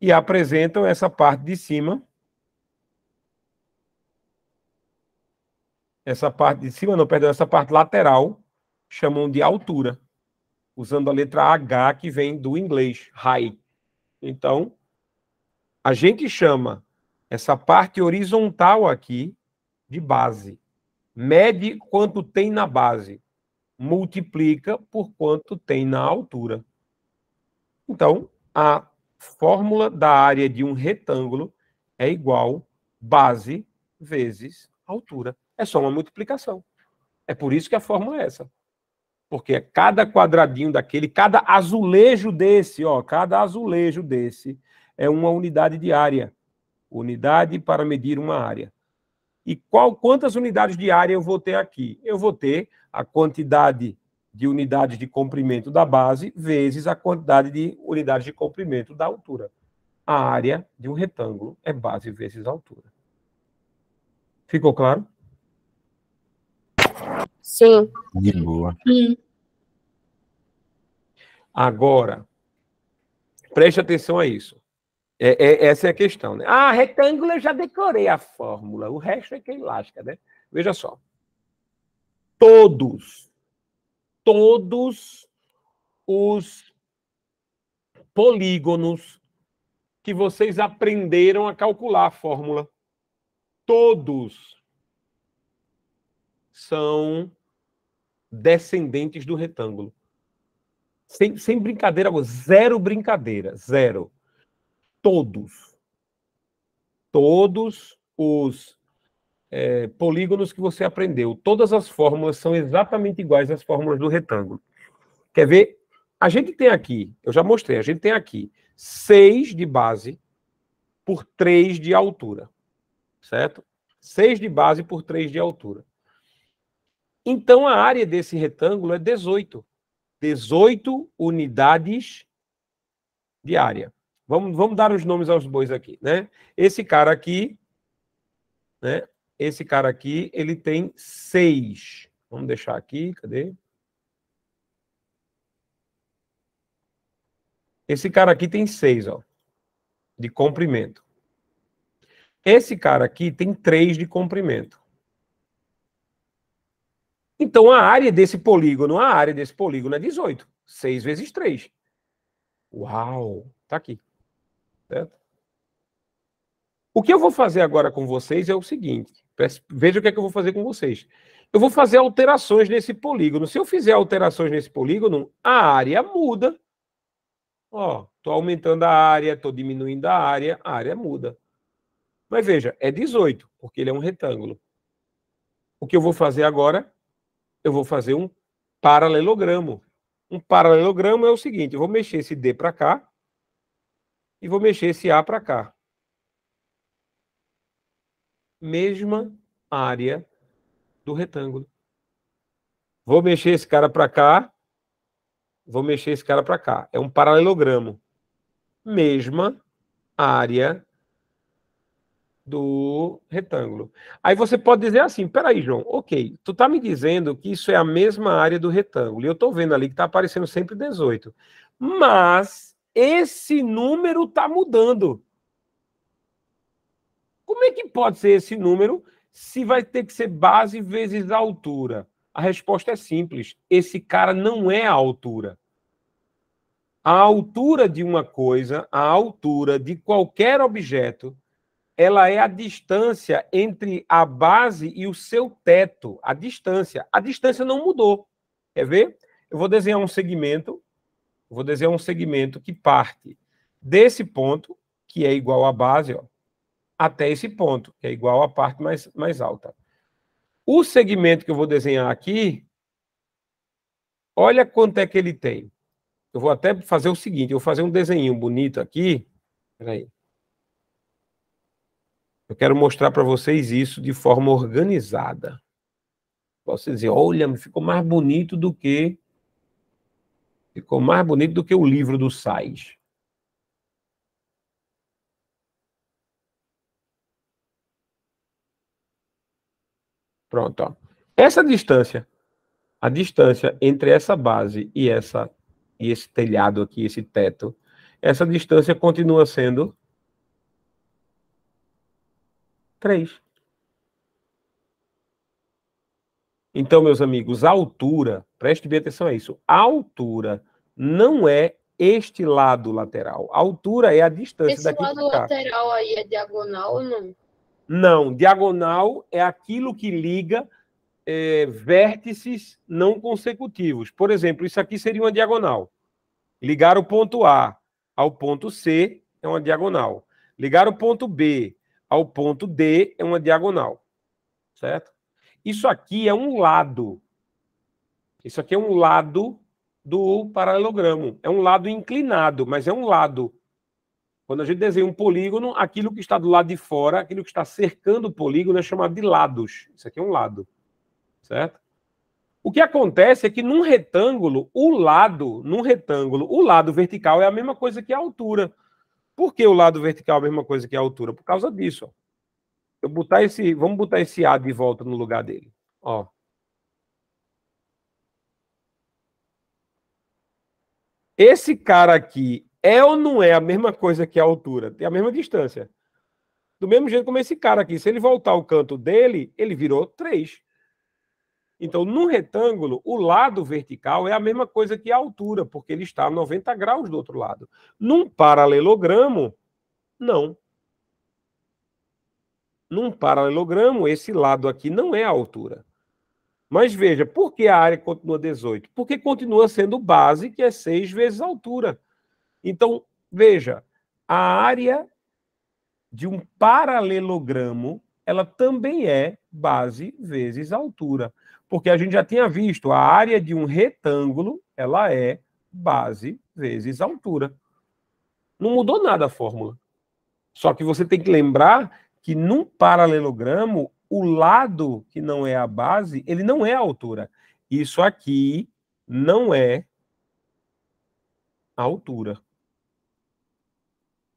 e apresentam essa parte de cima essa parte de cima, não, perdão, essa parte lateral, chamam de altura, usando a letra H que vem do inglês, high. Então, a gente chama essa parte horizontal aqui de base. Mede quanto tem na base, multiplica por quanto tem na altura. Então, a fórmula da área de um retângulo é igual base vezes altura. É só uma multiplicação. É por isso que a fórmula é essa. Porque é cada quadradinho daquele, cada azulejo desse, ó, cada azulejo desse é uma unidade de área. Unidade para medir uma área. E qual, quantas unidades de área eu vou ter aqui? Eu vou ter a quantidade de unidades de comprimento da base vezes a quantidade de unidades de comprimento da altura. A área de um retângulo é base vezes altura. Ficou claro? Sim. De boa. Sim. Agora, preste atenção a isso. É, é, essa é a questão, né? Ah, retângulo eu já decorei a fórmula, o resto é quem lasca, né? Veja só. Todos, todos os polígonos que vocês aprenderam a calcular a fórmula, todos são descendentes do retângulo. Sem, sem brincadeira, zero brincadeira, zero. Todos. Todos os é, polígonos que você aprendeu, todas as fórmulas são exatamente iguais às fórmulas do retângulo. Quer ver? A gente tem aqui, eu já mostrei, a gente tem aqui 6 de base por 3 de altura. Certo? 6 de base por 3 de altura. Então, a área desse retângulo é 18. 18 unidades de área. Vamos, vamos dar os nomes aos bois aqui, né? Esse cara aqui, né? Esse cara aqui, ele tem 6. Vamos deixar aqui, cadê? Esse cara aqui tem 6, ó, de comprimento. Esse cara aqui tem 3 de comprimento. Então a área desse polígono, a área desse polígono é 18. 6 vezes 3. Uau! Tá aqui. Certo? O que eu vou fazer agora com vocês é o seguinte. Veja o que é que eu vou fazer com vocês. Eu vou fazer alterações nesse polígono. Se eu fizer alterações nesse polígono, a área muda. Ó, tô aumentando a área, tô diminuindo a área, a área muda. Mas veja, é 18, porque ele é um retângulo. O que eu vou fazer agora eu vou fazer um paralelogramo. Um paralelogramo é o seguinte, eu vou mexer esse D para cá e vou mexer esse A para cá. Mesma área do retângulo. Vou mexer esse cara para cá, vou mexer esse cara para cá. É um paralelogramo. Mesma área do retângulo. Aí você pode dizer assim, peraí, João, ok, tu tá me dizendo que isso é a mesma área do retângulo, e eu tô vendo ali que tá aparecendo sempre 18, mas esse número tá mudando. Como é que pode ser esse número se vai ter que ser base vezes a altura? A resposta é simples, esse cara não é a altura. A altura de uma coisa, a altura de qualquer objeto, ela é a distância entre a base e o seu teto, a distância. A distância não mudou. Quer ver? Eu vou desenhar um segmento, vou desenhar um segmento que parte desse ponto, que é igual à base, ó, até esse ponto, que é igual à parte mais, mais alta. O segmento que eu vou desenhar aqui, olha quanto é que ele tem. Eu vou até fazer o seguinte, eu vou fazer um desenho bonito aqui. Peraí. Eu quero mostrar para vocês isso de forma organizada. Posso dizer, olha, ficou mais bonito do que ficou mais bonito do que o livro do Sais. Pronto, ó. Essa distância, a distância entre essa base e essa e esse telhado aqui, esse teto, essa distância continua sendo Três. Então, meus amigos, a altura, preste bem atenção a isso, a altura não é este lado lateral. A altura é a distância Esse daqui lado lateral aí é diagonal ou não? Não, diagonal é aquilo que liga é, vértices não consecutivos. Por exemplo, isso aqui seria uma diagonal. Ligar o ponto A ao ponto C é uma diagonal. Ligar o ponto B ao ponto D é uma diagonal, certo? Isso aqui é um lado. Isso aqui é um lado do paralelogramo. É um lado inclinado, mas é um lado. Quando a gente desenha um polígono, aquilo que está do lado de fora, aquilo que está cercando o polígono é chamado de lados. Isso aqui é um lado, certo? O que acontece é que num retângulo, o lado, num retângulo, o lado vertical é a mesma coisa que a altura. Por que o lado vertical é a mesma coisa que a altura? Por causa disso. Ó. Eu botar esse, vamos botar esse A de volta no lugar dele. Ó. Esse cara aqui é ou não é a mesma coisa que a altura? Tem a mesma distância. Do mesmo jeito como esse cara aqui. Se ele voltar o canto dele, ele virou 3. Então, num retângulo, o lado vertical é a mesma coisa que a altura, porque ele está a 90 graus do outro lado. Num paralelogramo, não. Num paralelogramo, esse lado aqui não é a altura. Mas veja, por que a área continua 18? Porque continua sendo base, que é 6 vezes a altura. Então, veja, a área de um paralelogramo, ela também é base vezes altura. Porque a gente já tinha visto, a área de um retângulo, ela é base vezes altura. Não mudou nada a fórmula. Só que você tem que lembrar que num paralelogramo, o lado que não é a base, ele não é a altura. Isso aqui não é a altura.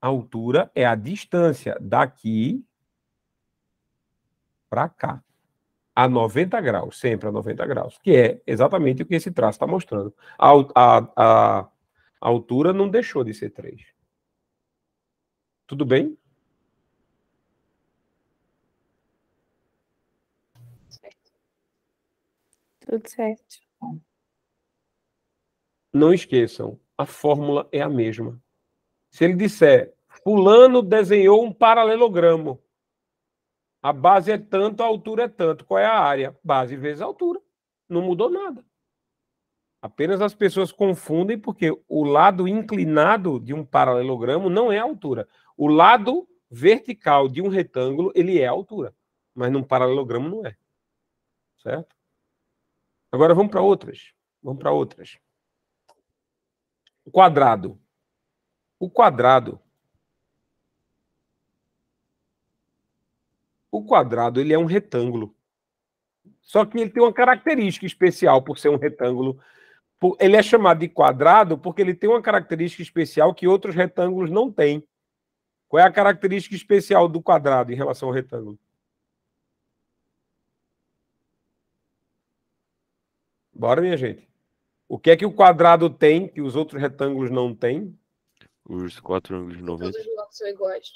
A altura é a distância daqui para cá, a 90 graus, sempre a 90 graus, que é exatamente o que esse traço está mostrando. A, a, a, a, altura não deixou de ser 3. Tudo bem? Tudo certo. Não esqueçam, a fórmula é a mesma. Se ele disser, fulano desenhou um paralelogramo, a base é tanto, a altura é tanto. Qual é a área? Base vezes altura. Não mudou nada. Apenas as pessoas confundem porque o lado inclinado de um paralelogramo não é a altura. O lado vertical de um retângulo, ele é a altura. Mas num paralelogramo não é. Certo? Agora vamos para outras. Vamos para outras. O quadrado. O quadrado O quadrado ele é um retângulo. Só que ele tem uma característica especial por ser um retângulo. Ele é chamado de quadrado porque ele tem uma característica especial que outros retângulos não têm. Qual é a característica especial do quadrado em relação ao retângulo? Bora, minha gente. O que é que o quadrado tem que os outros retângulos não têm? Os quatro ângulos 90. Todos os lados são iguais.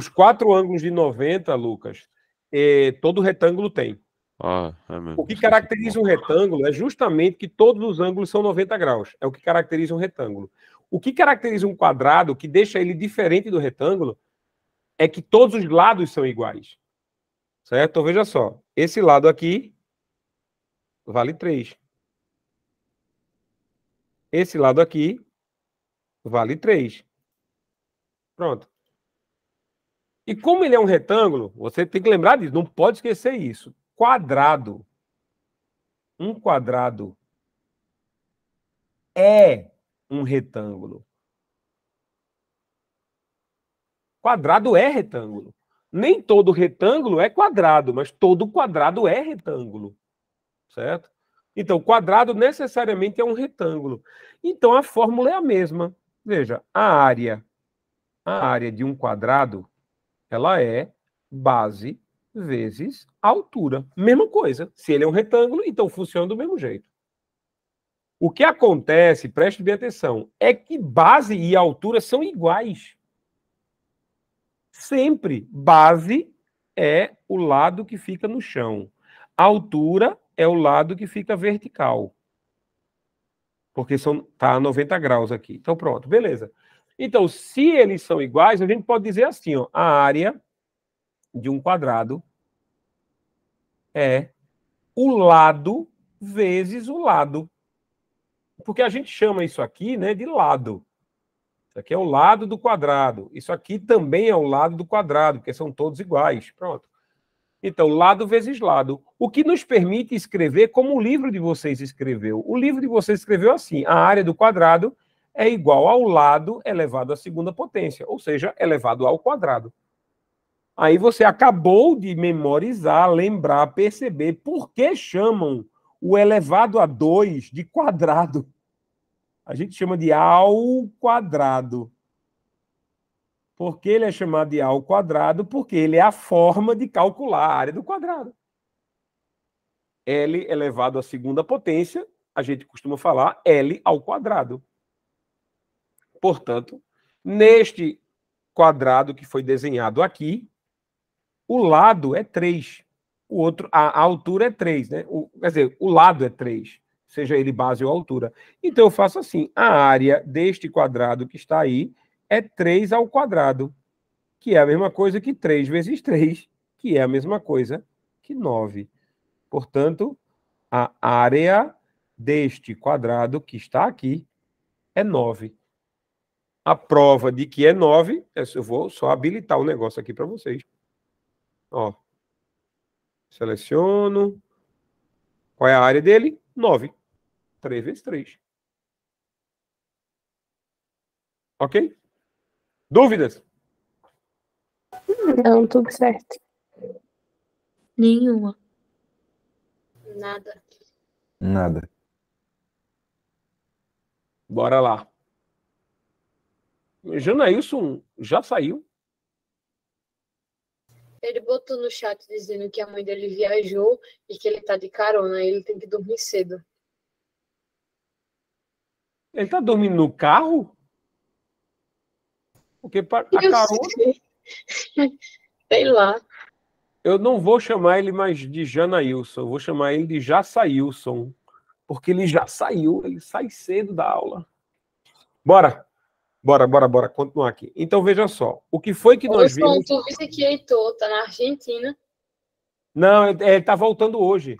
Os quatro ângulos de 90, Lucas, é, todo retângulo tem. Ah, é o que caracteriza um retângulo é justamente que todos os ângulos são 90 graus. É o que caracteriza um retângulo. O que caracteriza um quadrado, que deixa ele diferente do retângulo, é que todos os lados são iguais. Certo? Então, veja só. Esse lado aqui vale 3. Esse lado aqui vale 3. Pronto. E como ele é um retângulo, você tem que lembrar disso, não pode esquecer isso. Quadrado. Um quadrado é um retângulo. Quadrado é retângulo. Nem todo retângulo é quadrado, mas todo quadrado é retângulo. Certo? Então, quadrado necessariamente é um retângulo. Então, a fórmula é a mesma. Veja, a área, a área de um quadrado ela é base vezes altura. Mesma coisa. Se ele é um retângulo, então funciona do mesmo jeito. O que acontece, preste bem atenção, é que base e altura são iguais. Sempre. Base é o lado que fica no chão. Altura é o lado que fica vertical. Porque está a 90 graus aqui. Então, pronto, beleza. Então, se eles são iguais, a gente pode dizer assim, ó, a área de um quadrado é o lado vezes o lado. Porque a gente chama isso aqui né, de lado. Isso aqui é o lado do quadrado. Isso aqui também é o lado do quadrado, porque são todos iguais. Pronto. Então, lado vezes lado. O que nos permite escrever como o livro de vocês escreveu. O livro de vocês escreveu assim: a área do quadrado é igual ao lado elevado à segunda potência, ou seja, elevado ao quadrado. Aí você acabou de memorizar, lembrar, perceber por que chamam o elevado a 2 de quadrado. A gente chama de ao quadrado. Por que ele é chamado de ao quadrado? Porque ele é a forma de calcular a área do quadrado. L elevado à segunda potência, a gente costuma falar L ao quadrado. Portanto, neste quadrado que foi desenhado aqui, o lado é 3. O outro, a, a altura é 3, né? O, quer dizer, o lado é 3, seja ele base ou altura. Então eu faço assim: a área deste quadrado que está aí é 3 ao quadrado, que é a mesma coisa que 3 vezes 3, que é a mesma coisa que 9. Portanto, a área deste quadrado que está aqui é 9 a prova de que é 9, é, eu vou só habilitar o negócio aqui para vocês. Ó, seleciono. Qual é a área dele? 9. 3 vezes 3. Ok? Dúvidas? Não, tudo certo. Nenhuma. Nada. Nada. Bora lá. Janaílson já saiu? Ele botou no chat dizendo que a mãe dele viajou e que ele tá de carona, ele tem que dormir cedo. Ele tá dormindo no carro? Porque para a eu carona. Sei. sei lá. Eu não vou chamar ele mais de Janaílson, eu vou chamar ele de Já Jaçailson. Porque ele já saiu, ele sai cedo da aula. Bora! Bora, bora, bora, continuar aqui. Então, veja só, o que foi que nós vimos... O vice-diretor está na Argentina. Não, ele está voltando hoje.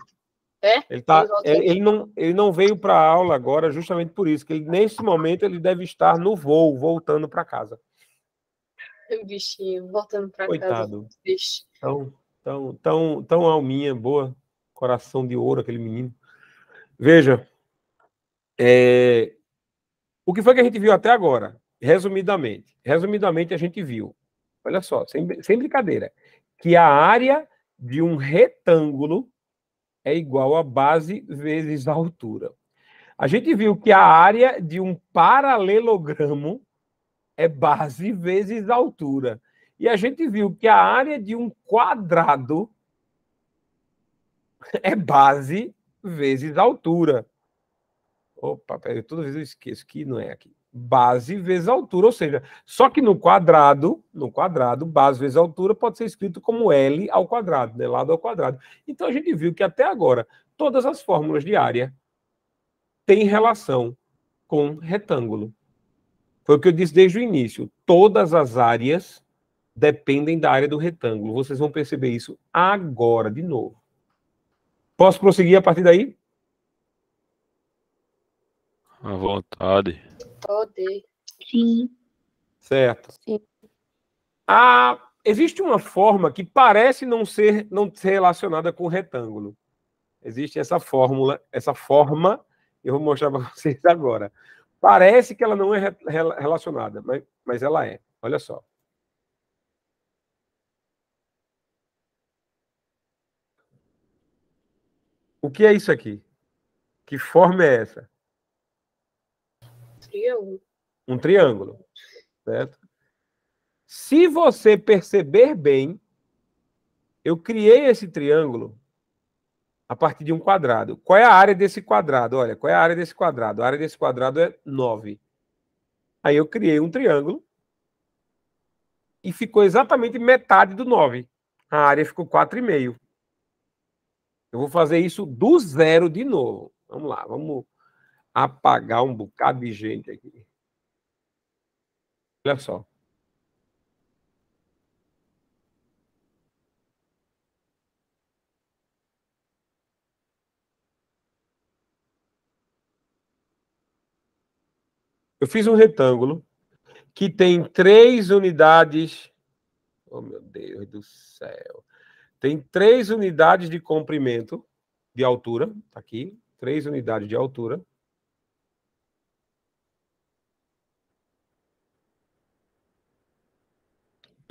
É? Ele, tá, ele, ele, não, ele não veio para a aula agora justamente por isso, que ele, nesse momento ele deve estar no voo, voltando para casa. O bichinho, voltando para casa. Coitado. Tão, tão, tão, tão alminha, boa, coração de ouro aquele menino. Veja, é, o que foi que a gente viu até agora? resumidamente, resumidamente a gente viu, olha só, sem, sem brincadeira, que a área de um retângulo é igual a base vezes a altura. A gente viu que a área de um paralelogramo é base vezes a altura. E a gente viu que a área de um quadrado (laughs) é base vezes a altura. Opa, peraí, toda vez eu esqueço que não é aqui base vezes altura, ou seja, só que no quadrado, no quadrado, base vezes altura pode ser escrito como L ao quadrado, né? lado ao quadrado. Então a gente viu que até agora todas as fórmulas de área têm relação com retângulo. Foi o que eu disse desde o início. Todas as áreas dependem da área do retângulo. Vocês vão perceber isso agora de novo. Posso prosseguir a partir daí? À vontade. Poder. Sim. Certo. Sim. Ah, existe uma forma que parece não ser não ser relacionada com retângulo. Existe essa fórmula, essa forma, eu vou mostrar para (laughs) vocês agora. Parece que ela não é re, relacionada, mas, mas ela é. Olha só. O que é isso aqui? Que forma é essa? triângulo. Um triângulo, certo? Se você perceber bem, eu criei esse triângulo a partir de um quadrado. Qual é a área desse quadrado? Olha, qual é a área desse quadrado? A área desse quadrado é 9. Aí eu criei um triângulo e ficou exatamente metade do 9. A área ficou 4,5. Eu vou fazer isso do zero de novo. Vamos lá, vamos apagar um bocado de gente aqui. Olha só. Eu fiz um retângulo que tem três unidades. Oh, meu Deus do céu. Tem três unidades de comprimento, de altura, tá aqui, três unidades de altura.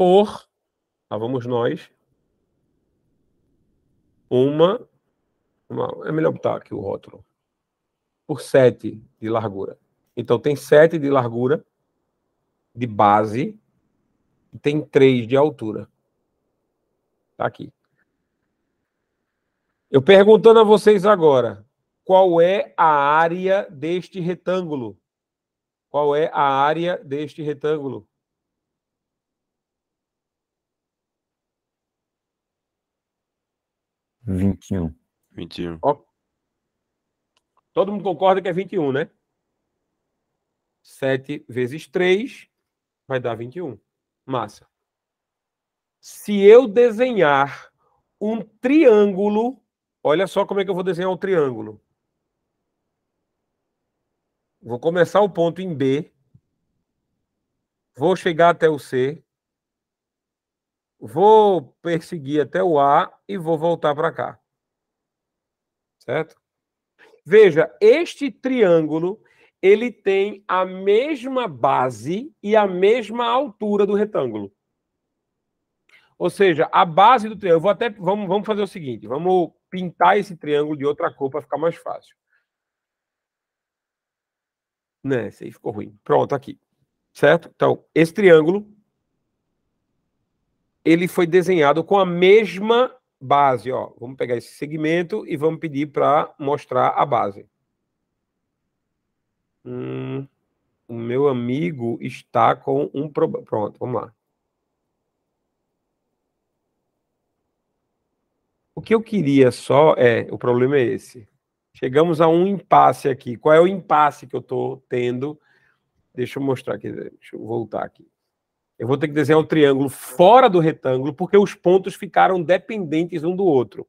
por, lá vamos nós, uma, uma, é melhor botar aqui o rótulo, por 7 de largura. Então tem 7 de largura de base e tem 3 de altura. Tá aqui. Eu perguntando a vocês agora, qual é a área deste retângulo? Qual é a área deste retângulo? 21. 21. Ó, todo mundo concorda que é 21, né? 7 vezes 3 vai dar 21. Massa. Se eu desenhar um triângulo, olha só como é que eu vou desenhar um triângulo. Vou começar o ponto em B, vou chegar até o C, vou perseguir até o A e vou voltar para cá. Certo? Veja, este triângulo, ele tem a mesma base e a mesma altura do retângulo. Ou seja, a base do triângulo, vou até vamos, vamos fazer o seguinte, vamos pintar esse triângulo de outra cor para ficar mais fácil. Né, isso aí ficou ruim. Pronto, aqui. Certo? Então, esse triângulo ele foi desenhado com a mesma base. Ó. Vamos pegar esse segmento e vamos pedir para mostrar a base. Hum, o meu amigo está com um problema. Pronto, vamos lá. O que eu queria só é, o problema é esse. Chegamos a um impasse aqui. Qual é o impasse que eu estou tendo? Deixa eu mostrar aqui, deixa eu voltar aqui. Eu vou ter que desenhar um triângulo fora do retângulo, porque os pontos ficaram dependentes um do outro.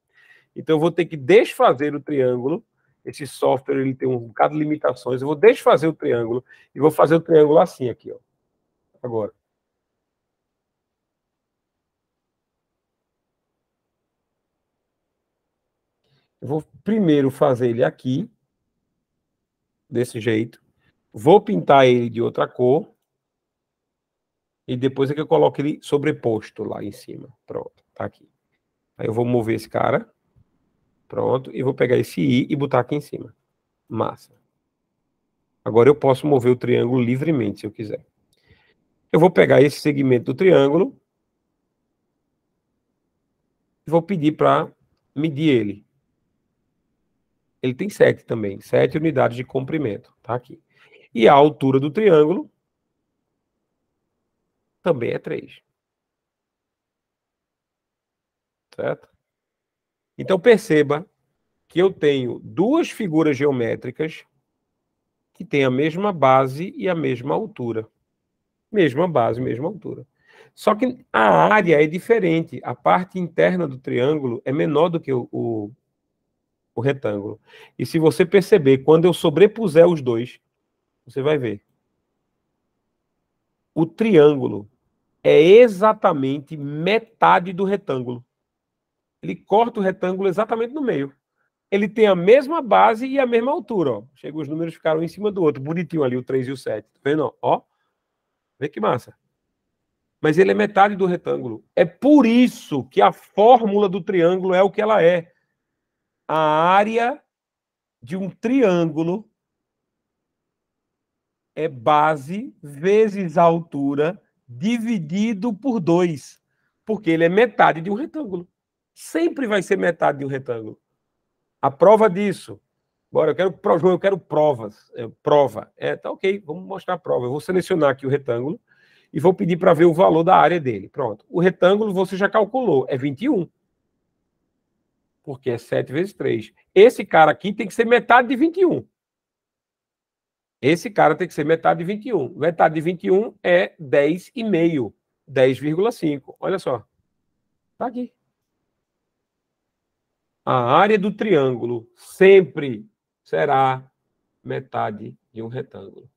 Então, eu vou ter que desfazer o triângulo. Esse software ele tem um bocado de limitações. Eu vou desfazer o triângulo e vou fazer o triângulo assim aqui, ó. Agora. Eu vou primeiro fazer ele aqui, desse jeito. Vou pintar ele de outra cor e depois é que eu coloco ele sobreposto lá em cima. Pronto, tá aqui. Aí eu vou mover esse cara. Pronto, e vou pegar esse I e botar aqui em cima. Massa. Agora eu posso mover o triângulo livremente, se eu quiser. Eu vou pegar esse segmento do triângulo e vou pedir para medir ele. Ele tem 7 também, 7 unidades de comprimento, tá aqui. E a altura do triângulo também é 3. Certo? Então perceba que eu tenho duas figuras geométricas que têm a mesma base e a mesma altura. Mesma base, mesma altura. Só que a área é diferente. A parte interna do triângulo é menor do que o, o, o retângulo. E se você perceber, quando eu sobrepuser os dois, você vai ver o triângulo é exatamente metade do retângulo. Ele corta o retângulo exatamente no meio. Ele tem a mesma base e a mesma altura. Ó. chegou os números ficaram um em cima do outro. Bonitinho ali, o 3 e o 7. Tá vendo? Ó. Vê que massa. Mas ele é metade do retângulo. É por isso que a fórmula do triângulo é o que ela é. A área de um triângulo é base vezes a altura dividido por 2, porque ele é metade de um retângulo. Sempre vai ser metade de um retângulo. A prova disso. Bora, eu quero, eu quero provas. É, prova. É, tá ok, vamos mostrar a prova. Eu vou selecionar aqui o retângulo e vou pedir para ver o valor da área dele. Pronto. O retângulo você já calculou, é 21. Porque é 7 vezes 3. Esse cara aqui tem que ser metade de 21. Esse cara tem que ser metade de 21. Metade de 21 é 10,5. 10,5. Olha só. Tá aqui. A área do triângulo sempre será metade de um retângulo.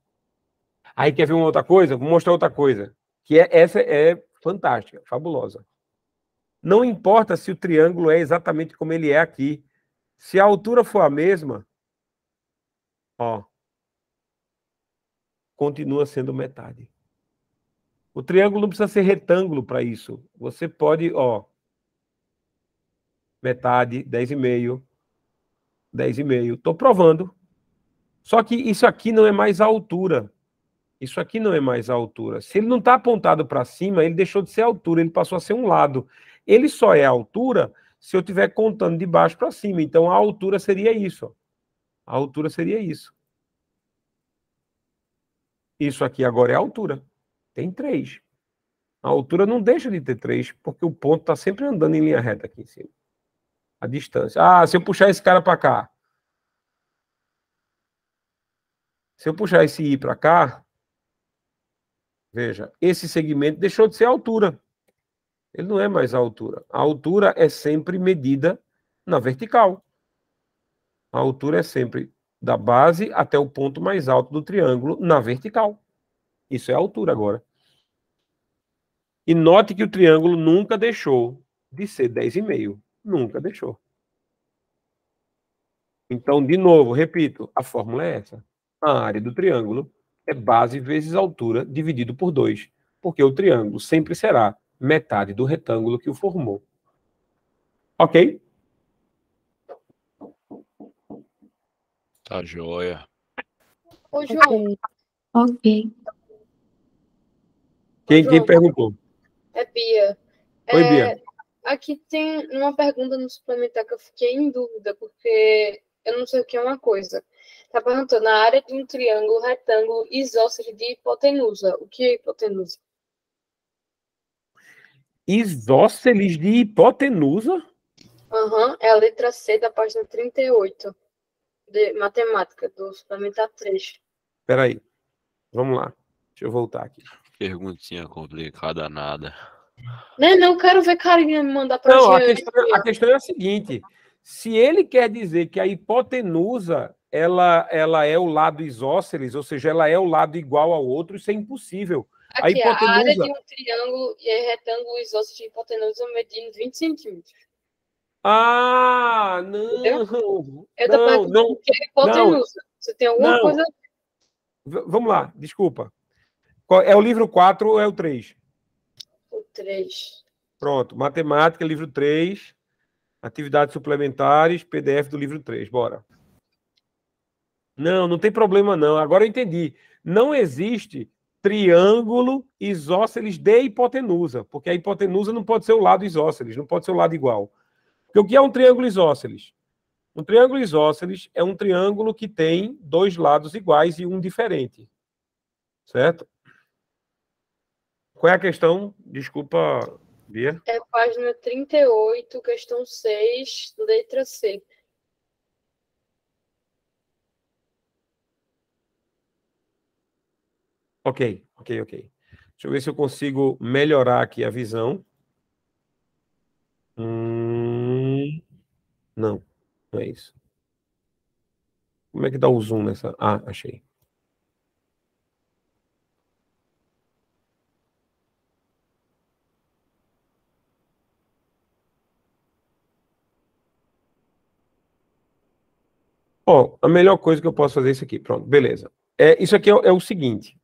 Aí quer ver uma outra coisa? Vou mostrar outra coisa. Que é, essa é fantástica, fabulosa. Não importa se o triângulo é exatamente como ele é aqui. Se a altura for a mesma, ó, continua sendo metade. O triângulo não precisa ser retângulo para isso. Você pode, ó, metade, 10,5, 10,5. Estou provando. Só que isso aqui não é mais a altura. Isso aqui não é mais a altura. Se ele não está apontado para cima, ele deixou de ser altura, ele passou a ser um lado. Ele só é altura se eu estiver contando de baixo para cima. Então a altura seria isso. A altura seria isso. Isso aqui agora é a altura. Tem três. A altura não deixa de ter três, porque o ponto está sempre andando em linha reta aqui em cima. A distância. Ah, se eu puxar esse cara para cá. Se eu puxar esse I para cá, veja, esse segmento deixou de ser a altura. Ele não é mais a altura. A altura é sempre medida na vertical. A altura é sempre da base até o ponto mais alto do triângulo na vertical. Isso é a altura agora. E note que o triângulo nunca deixou de ser 10,5. Nunca deixou. Então, de novo, repito, a fórmula é essa. A área do triângulo é base vezes altura dividido por 2, porque o triângulo sempre será metade do retângulo que o formou. Ok? Tá joia. Ô, João. Ok. Quem, João, quem perguntou? É Bia. Oi, é, Bia. Aqui tem uma pergunta no suplementar que eu fiquei em dúvida, porque eu não sei o que é uma coisa. Tá perguntando, na área de um triângulo retângulo isósceles de hipotenusa. O que é hipotenusa? Isósceles de hipotenusa? Aham, uhum, é a letra C da página 38 de matemática, do suplementar 3. Peraí, vamos lá. Deixa eu voltar aqui. Perguntinha complicada, nada. Né, não, não, quero ver carinha me mandar para a questão, é, a questão é a seguinte: se ele quer dizer que a hipotenusa ela, ela é o lado isósceles, ou seja, ela é o lado igual ao outro, isso é impossível. Aqui, a, hipotenusa... a área de um triângulo e retângulo isósceles de hipotenusa medindo 20 centímetros. Ah, não! Entendeu? Eu tô não, não, que ele Você tem alguma não. coisa. V vamos lá, desculpa. É o livro 4 ou é o 3? O 3. Pronto, matemática, livro 3, atividades suplementares, PDF do livro 3, bora. Não, não tem problema não. Agora eu entendi. Não existe triângulo isósceles de hipotenusa, porque a hipotenusa não pode ser o lado isósceles, não pode ser o lado igual. Porque o que é um triângulo isósceles? Um triângulo isósceles é um triângulo que tem dois lados iguais e um diferente. Certo? Qual é a questão? Desculpa, Bia. É página 38, questão 6, letra C. Ok, ok, ok. Deixa eu ver se eu consigo melhorar aqui a visão. Hum... Não, não é isso. Como é que dá o zoom nessa? Ah, achei. Ó, a melhor coisa que eu posso fazer é isso aqui. Pronto, beleza. É, isso aqui é, é o seguinte.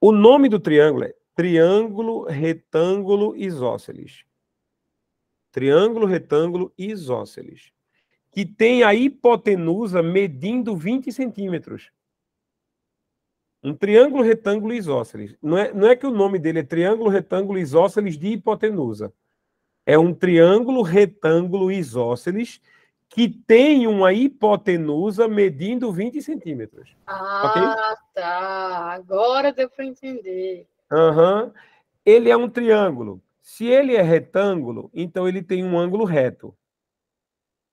O nome do triângulo é triângulo retângulo isósceles triângulo, retângulo e isósceles, que tem a hipotenusa medindo 20 centímetros. Um triângulo, retângulo e isósceles. Não é, não é que o nome dele é triângulo, retângulo e isósceles de hipotenusa. É um triângulo, retângulo e isósceles que tem uma hipotenusa medindo 20 centímetros. Ah, okay? tá. Agora deu para entender. Uhum. Ele é um triângulo se ele é retângulo, então ele tem um ângulo reto.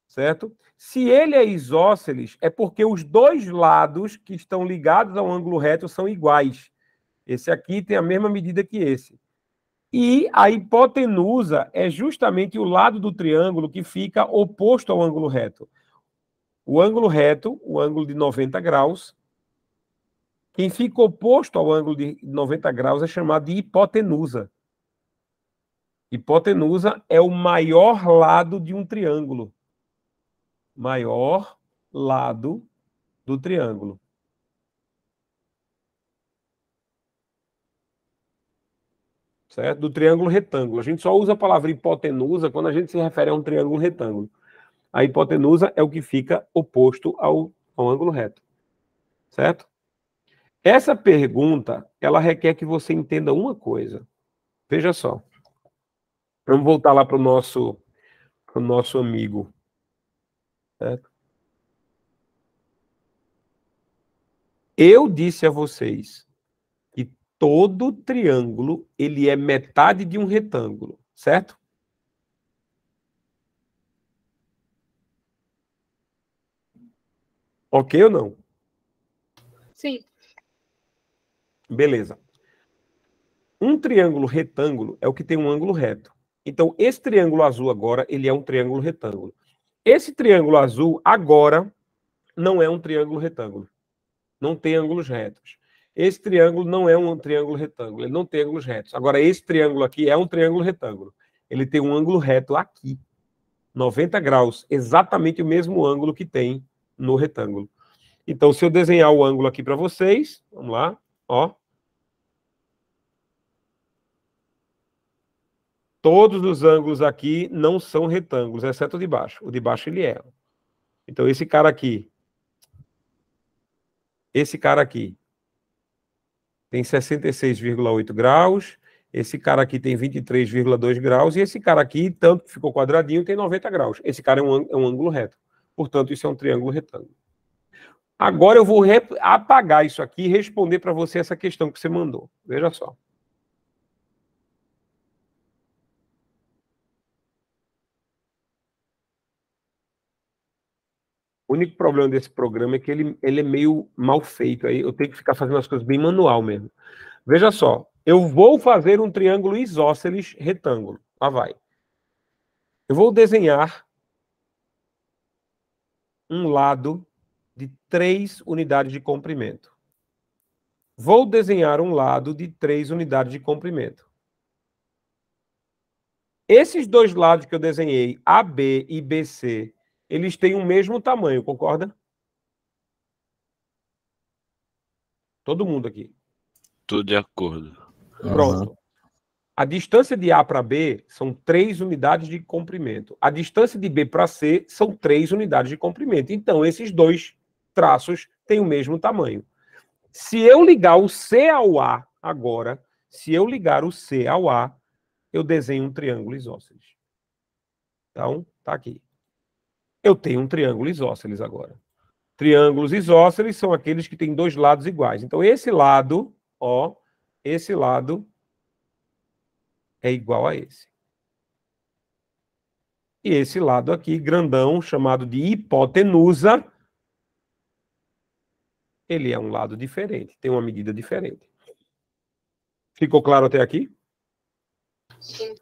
Certo? Se ele é isósceles, é porque os dois lados que estão ligados ao ângulo reto são iguais. Esse aqui tem a mesma medida que esse. E a hipotenusa é justamente o lado do triângulo que fica oposto ao ângulo reto. O ângulo reto, o ângulo de 90 graus, quem fica oposto ao ângulo de 90 graus é chamado de hipotenusa. Hipotenusa é o maior lado de um triângulo. Maior lado do triângulo. Certo? Do triângulo retângulo. A gente só usa a palavra hipotenusa quando a gente se refere a um triângulo retângulo. A hipotenusa é o que fica oposto ao, ao ângulo reto. Certo? Essa pergunta, ela requer que você entenda uma coisa. Veja só. Vamos voltar lá para o nosso, pro nosso amigo. Certo? Eu disse a vocês que todo triângulo ele é metade de um retângulo, certo? Ok ou não? Sim. Beleza. Um triângulo retângulo é o que tem um ângulo reto. Então, esse triângulo azul agora, ele é um triângulo retângulo. Esse triângulo azul agora não é um triângulo retângulo. Não tem ângulos retos. Esse triângulo não é um triângulo retângulo, ele não tem ângulos retos. Agora, esse triângulo aqui é um triângulo retângulo. Ele tem um ângulo reto aqui, 90 graus, exatamente o mesmo ângulo que tem no retângulo. Então, se eu desenhar o ângulo aqui para vocês, vamos lá, ó, Todos os ângulos aqui não são retângulos, exceto o de baixo. O de baixo ele é. Então esse cara aqui, esse cara aqui tem 66,8 graus, esse cara aqui tem 23,2 graus e esse cara aqui, tanto que ficou quadradinho, tem 90 graus. Esse cara é um, é um ângulo reto. Portanto, isso é um triângulo retângulo. Agora eu vou apagar isso aqui e responder para você essa questão que você mandou. Veja só. O único problema desse programa é que ele, ele é meio mal feito. Aí eu tenho que ficar fazendo as coisas bem manual mesmo. Veja só, eu vou fazer um triângulo isósceles retângulo. Lá vai. Eu vou desenhar um lado de três unidades de comprimento. Vou desenhar um lado de três unidades de comprimento. Esses dois lados que eu desenhei, AB e BC, eles têm o mesmo tamanho, concorda? Todo mundo aqui. Tudo de acordo. Pronto. Uhum. A distância de A para B são três unidades de comprimento. A distância de B para C são três unidades de comprimento. Então, esses dois traços têm o mesmo tamanho. Se eu ligar o C ao A agora, se eu ligar o C ao A, eu desenho um triângulo isósceles. Então, tá aqui eu tenho um triângulo isósceles agora. Triângulos isósceles são aqueles que têm dois lados iguais. Então, esse lado, ó, esse lado é igual a esse. E esse lado aqui, grandão, chamado de hipotenusa, ele é um lado diferente, tem uma medida diferente. Ficou claro até aqui? Sim.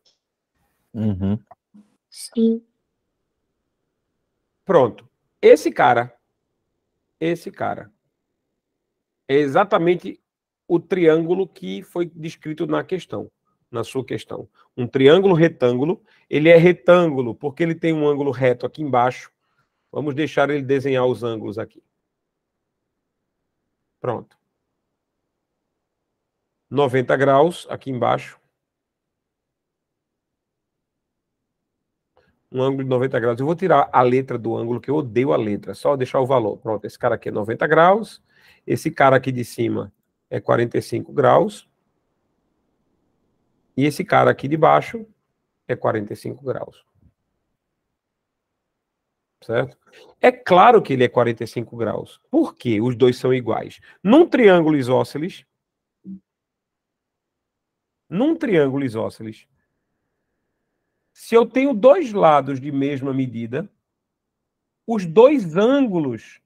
Uhum. Sim. Pronto. Esse cara, esse cara, é exatamente o triângulo que foi descrito na questão, na sua questão. Um triângulo retângulo, ele é retângulo porque ele tem um ângulo reto aqui embaixo. Vamos deixar ele desenhar os ângulos aqui. Pronto. 90 graus aqui embaixo. um ângulo de 90 graus. Eu vou tirar a letra do ângulo, que eu odeio a letra, é só deixar o valor. Pronto, esse cara aqui é 90 graus, esse cara aqui de cima é 45 graus, e esse cara aqui de baixo é 45 graus. Certo? É claro que ele é 45 graus. Por quê? Os dois são iguais. Num triângulo isósceles, num triângulo isósceles, se eu tenho dois lados de mesma medida, os dois ângulos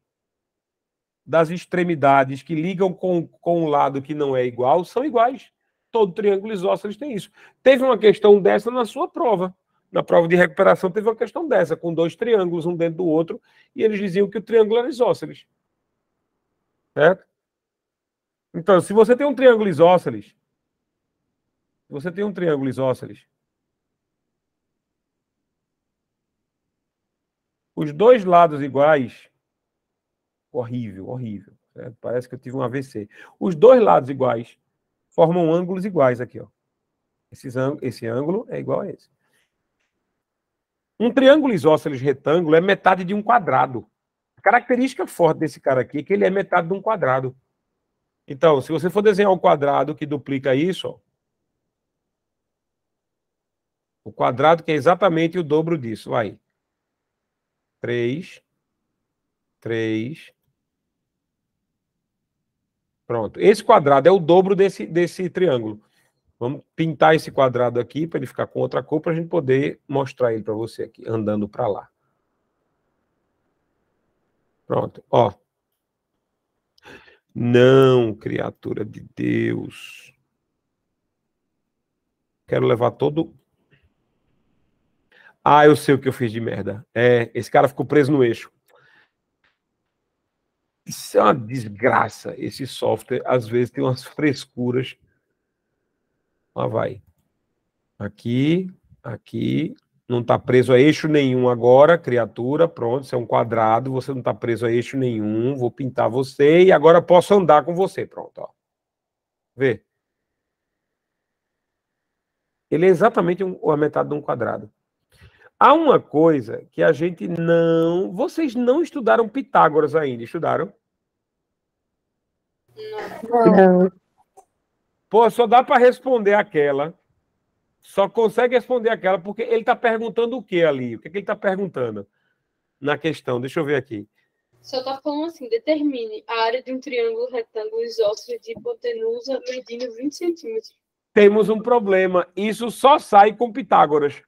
das extremidades que ligam com, com um lado que não é igual são iguais. Todo triângulo isósceles tem isso. Teve uma questão dessa na sua prova. Na prova de recuperação teve uma questão dessa, com dois triângulos, um dentro do outro, e eles diziam que o triângulo era isósceles. Certo? Então, se você tem um triângulo isósceles, você tem um triângulo isósceles, os dois lados iguais, horrível, horrível. Né? Parece que eu tive um AVC. Os dois lados iguais formam ângulos iguais aqui. Ó. Esses, esse ângulo é igual a esse. Um triângulo isósceles retângulo é metade de um quadrado. A característica forte desse cara aqui é que ele é metade de um quadrado. Então, se você for desenhar um quadrado que duplica isso, ó, o quadrado que é exatamente o dobro disso, aí. 3, 3. Pronto. Esse quadrado é o dobro desse, desse triângulo. Vamos pintar esse quadrado aqui para ele ficar com outra cor para a gente poder mostrar ele para você aqui, andando para lá. Pronto, ó. Não, criatura de Deus. Quero levar todo ah, eu sei o que eu fiz de merda. É, esse cara ficou preso no eixo. Isso é uma desgraça. Esse software, às vezes, tem umas frescuras. Lá vai. Aqui, aqui. Não está preso a eixo nenhum agora, criatura. Pronto, isso é um quadrado. Você não está preso a eixo nenhum. Vou pintar você e agora posso andar com você. Pronto, ó. Vê. Ele é exatamente a metade de um quadrado. Há uma coisa que a gente não. Vocês não estudaram Pitágoras ainda, estudaram? Não. Pô, só dá para responder aquela. Só consegue responder aquela, porque ele está perguntando o que ali? O que, é que ele está perguntando na questão? Deixa eu ver aqui. Só tá falando assim, determine a área de um triângulo retângulo isósceles de hipotenusa medindo 20 centímetros. Temos um problema. Isso só sai com Pitágoras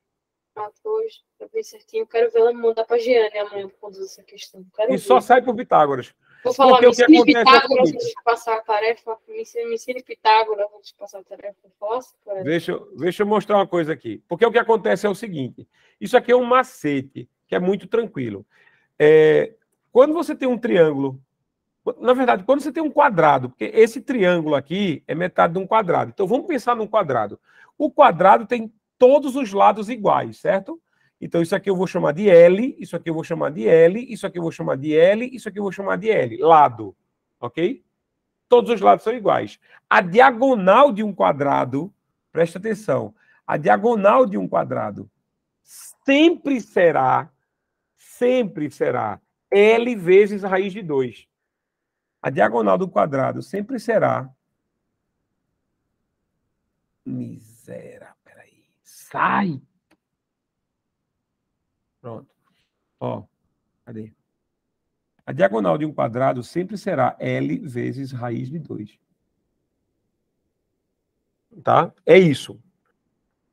hoje, ver certinho. Eu quero ver ela mandar a Giane amanhã por conta essa questão. Quero e ver. só sai o Pitágoras. Vou falar, Porque me ensine é Pitágoras antes de passar a tarefa. Me ensine, me ensine Pitágoras antes de passar a tarefa. Posso? Cara? Deixa, deixa eu mostrar uma coisa aqui. Porque o que acontece é o seguinte. Isso aqui é um macete, que é muito tranquilo. É, quando você tem um triângulo na verdade, quando você tem um quadrado, porque esse triângulo aqui é metade de um quadrado. Então vamos pensar num quadrado. O quadrado tem todos os lados iguais, certo? Então, isso aqui eu vou chamar de L, isso aqui eu vou chamar de L, isso aqui eu vou chamar de L, isso aqui eu vou chamar de L, lado, ok? Todos os lados são iguais. A diagonal de um quadrado, presta atenção, a diagonal de um quadrado sempre será, sempre será L vezes a raiz de 2. A diagonal do quadrado sempre será... Miser Sai! Pronto. Ó, cadê? A diagonal de um quadrado sempre será L vezes raiz de 2. Tá? É isso.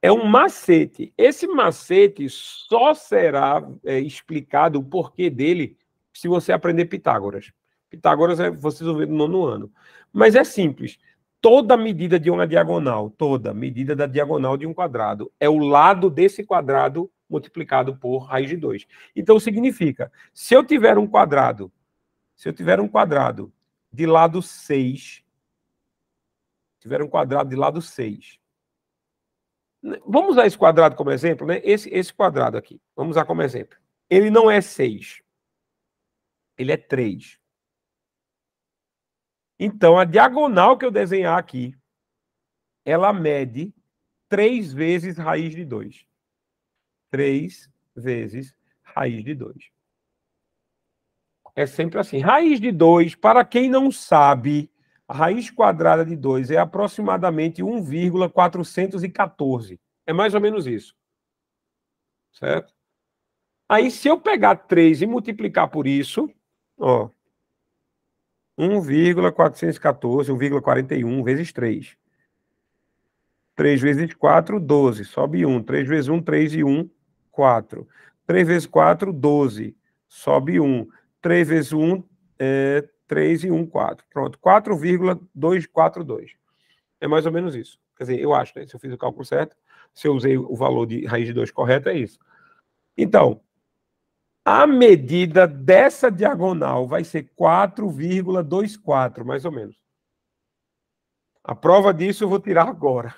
É um macete. Esse macete só será é, explicado o porquê dele se você aprender Pitágoras. Pitágoras é, vocês vão ver no nono ano. Mas é simples toda medida de uma diagonal, toda medida da diagonal de um quadrado é o lado desse quadrado multiplicado por raiz de 2. Então significa, se eu tiver um quadrado, se eu tiver um quadrado de lado 6, tiver um quadrado de lado 6. Né, vamos usar esse quadrado como exemplo, né? Esse, esse quadrado aqui, vamos usar como exemplo. Ele não é 6. Ele é 3. Então, a diagonal que eu desenhar aqui, ela mede 3 vezes raiz de 2. 3 vezes raiz de 2. É sempre assim. Raiz de 2, para quem não sabe, a raiz quadrada de 2 é aproximadamente 1,414. É mais ou menos isso. Certo? Aí, se eu pegar 3 e multiplicar por isso, ó, 1,414, 1,41 vezes 3. 3 vezes 4, 12. Sobe 1. 3 vezes 1, 3 e 1, 4. 3 vezes 4, 12. Sobe 1. 3 vezes 1, é, 3 e 1, 4. Pronto. 4,242. É mais ou menos isso. Quer dizer, eu acho, né? Se eu fiz o cálculo certo, se eu usei o valor de raiz de 2 correto, é isso. Então, a medida dessa diagonal vai ser 4,24, mais ou menos. A prova disso eu vou tirar agora.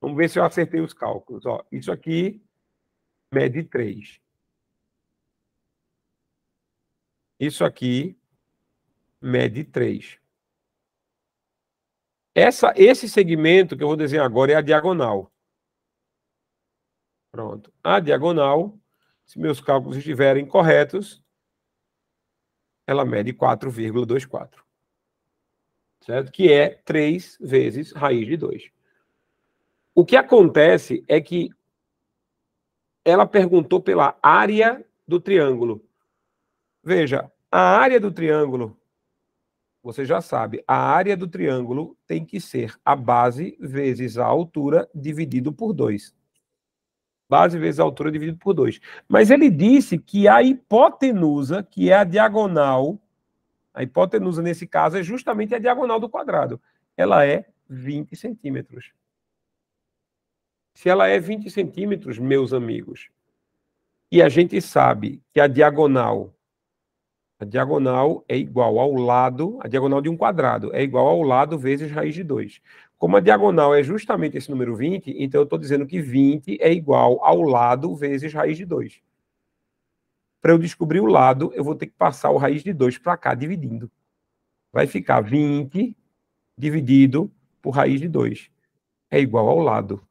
Vamos ver se eu acertei os cálculos. Ó, isso aqui mede 3. Isso aqui mede 3. Essa, esse segmento que eu vou desenhar agora é a diagonal. Pronto. A diagonal se meus cálculos estiverem corretos, ela mede 4,24. Certo? Que é 3 vezes raiz de 2. O que acontece é que ela perguntou pela área do triângulo. Veja, a área do triângulo, você já sabe, a área do triângulo tem que ser a base vezes a altura dividido por 2 base vezes a altura dividido por 2. Mas ele disse que a hipotenusa, que é a diagonal, a hipotenusa nesse caso é justamente a diagonal do quadrado. Ela é 20 centímetros. Se ela é 20 centímetros, meus amigos, e a gente sabe que a diagonal, a diagonal é igual ao lado, a diagonal de um quadrado é igual ao lado vezes raiz de 2. Como a diagonal é justamente esse número 20, então eu estou dizendo que 20 é igual ao lado vezes raiz de 2. Para eu descobrir o lado, eu vou ter que passar o raiz de 2 para cá, dividindo. Vai ficar 20 dividido por raiz de 2. É igual ao lado.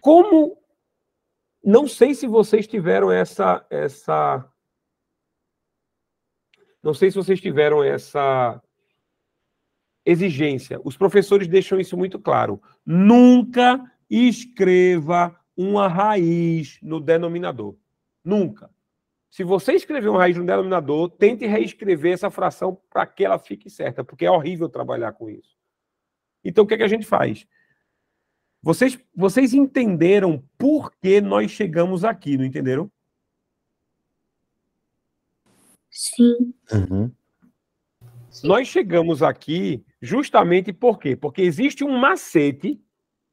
Como. Não sei se vocês tiveram essa. essa... Não sei se vocês tiveram essa exigência. Os professores deixam isso muito claro. Nunca escreva uma raiz no denominador. Nunca. Se você escrever uma raiz no denominador, tente reescrever essa fração para que ela fique certa, porque é horrível trabalhar com isso. Então, o que, é que a gente faz? Vocês, vocês entenderam por que nós chegamos aqui, não entenderam? Sim. Uhum. Sim. Nós chegamos aqui Justamente por quê? Porque existe um macete,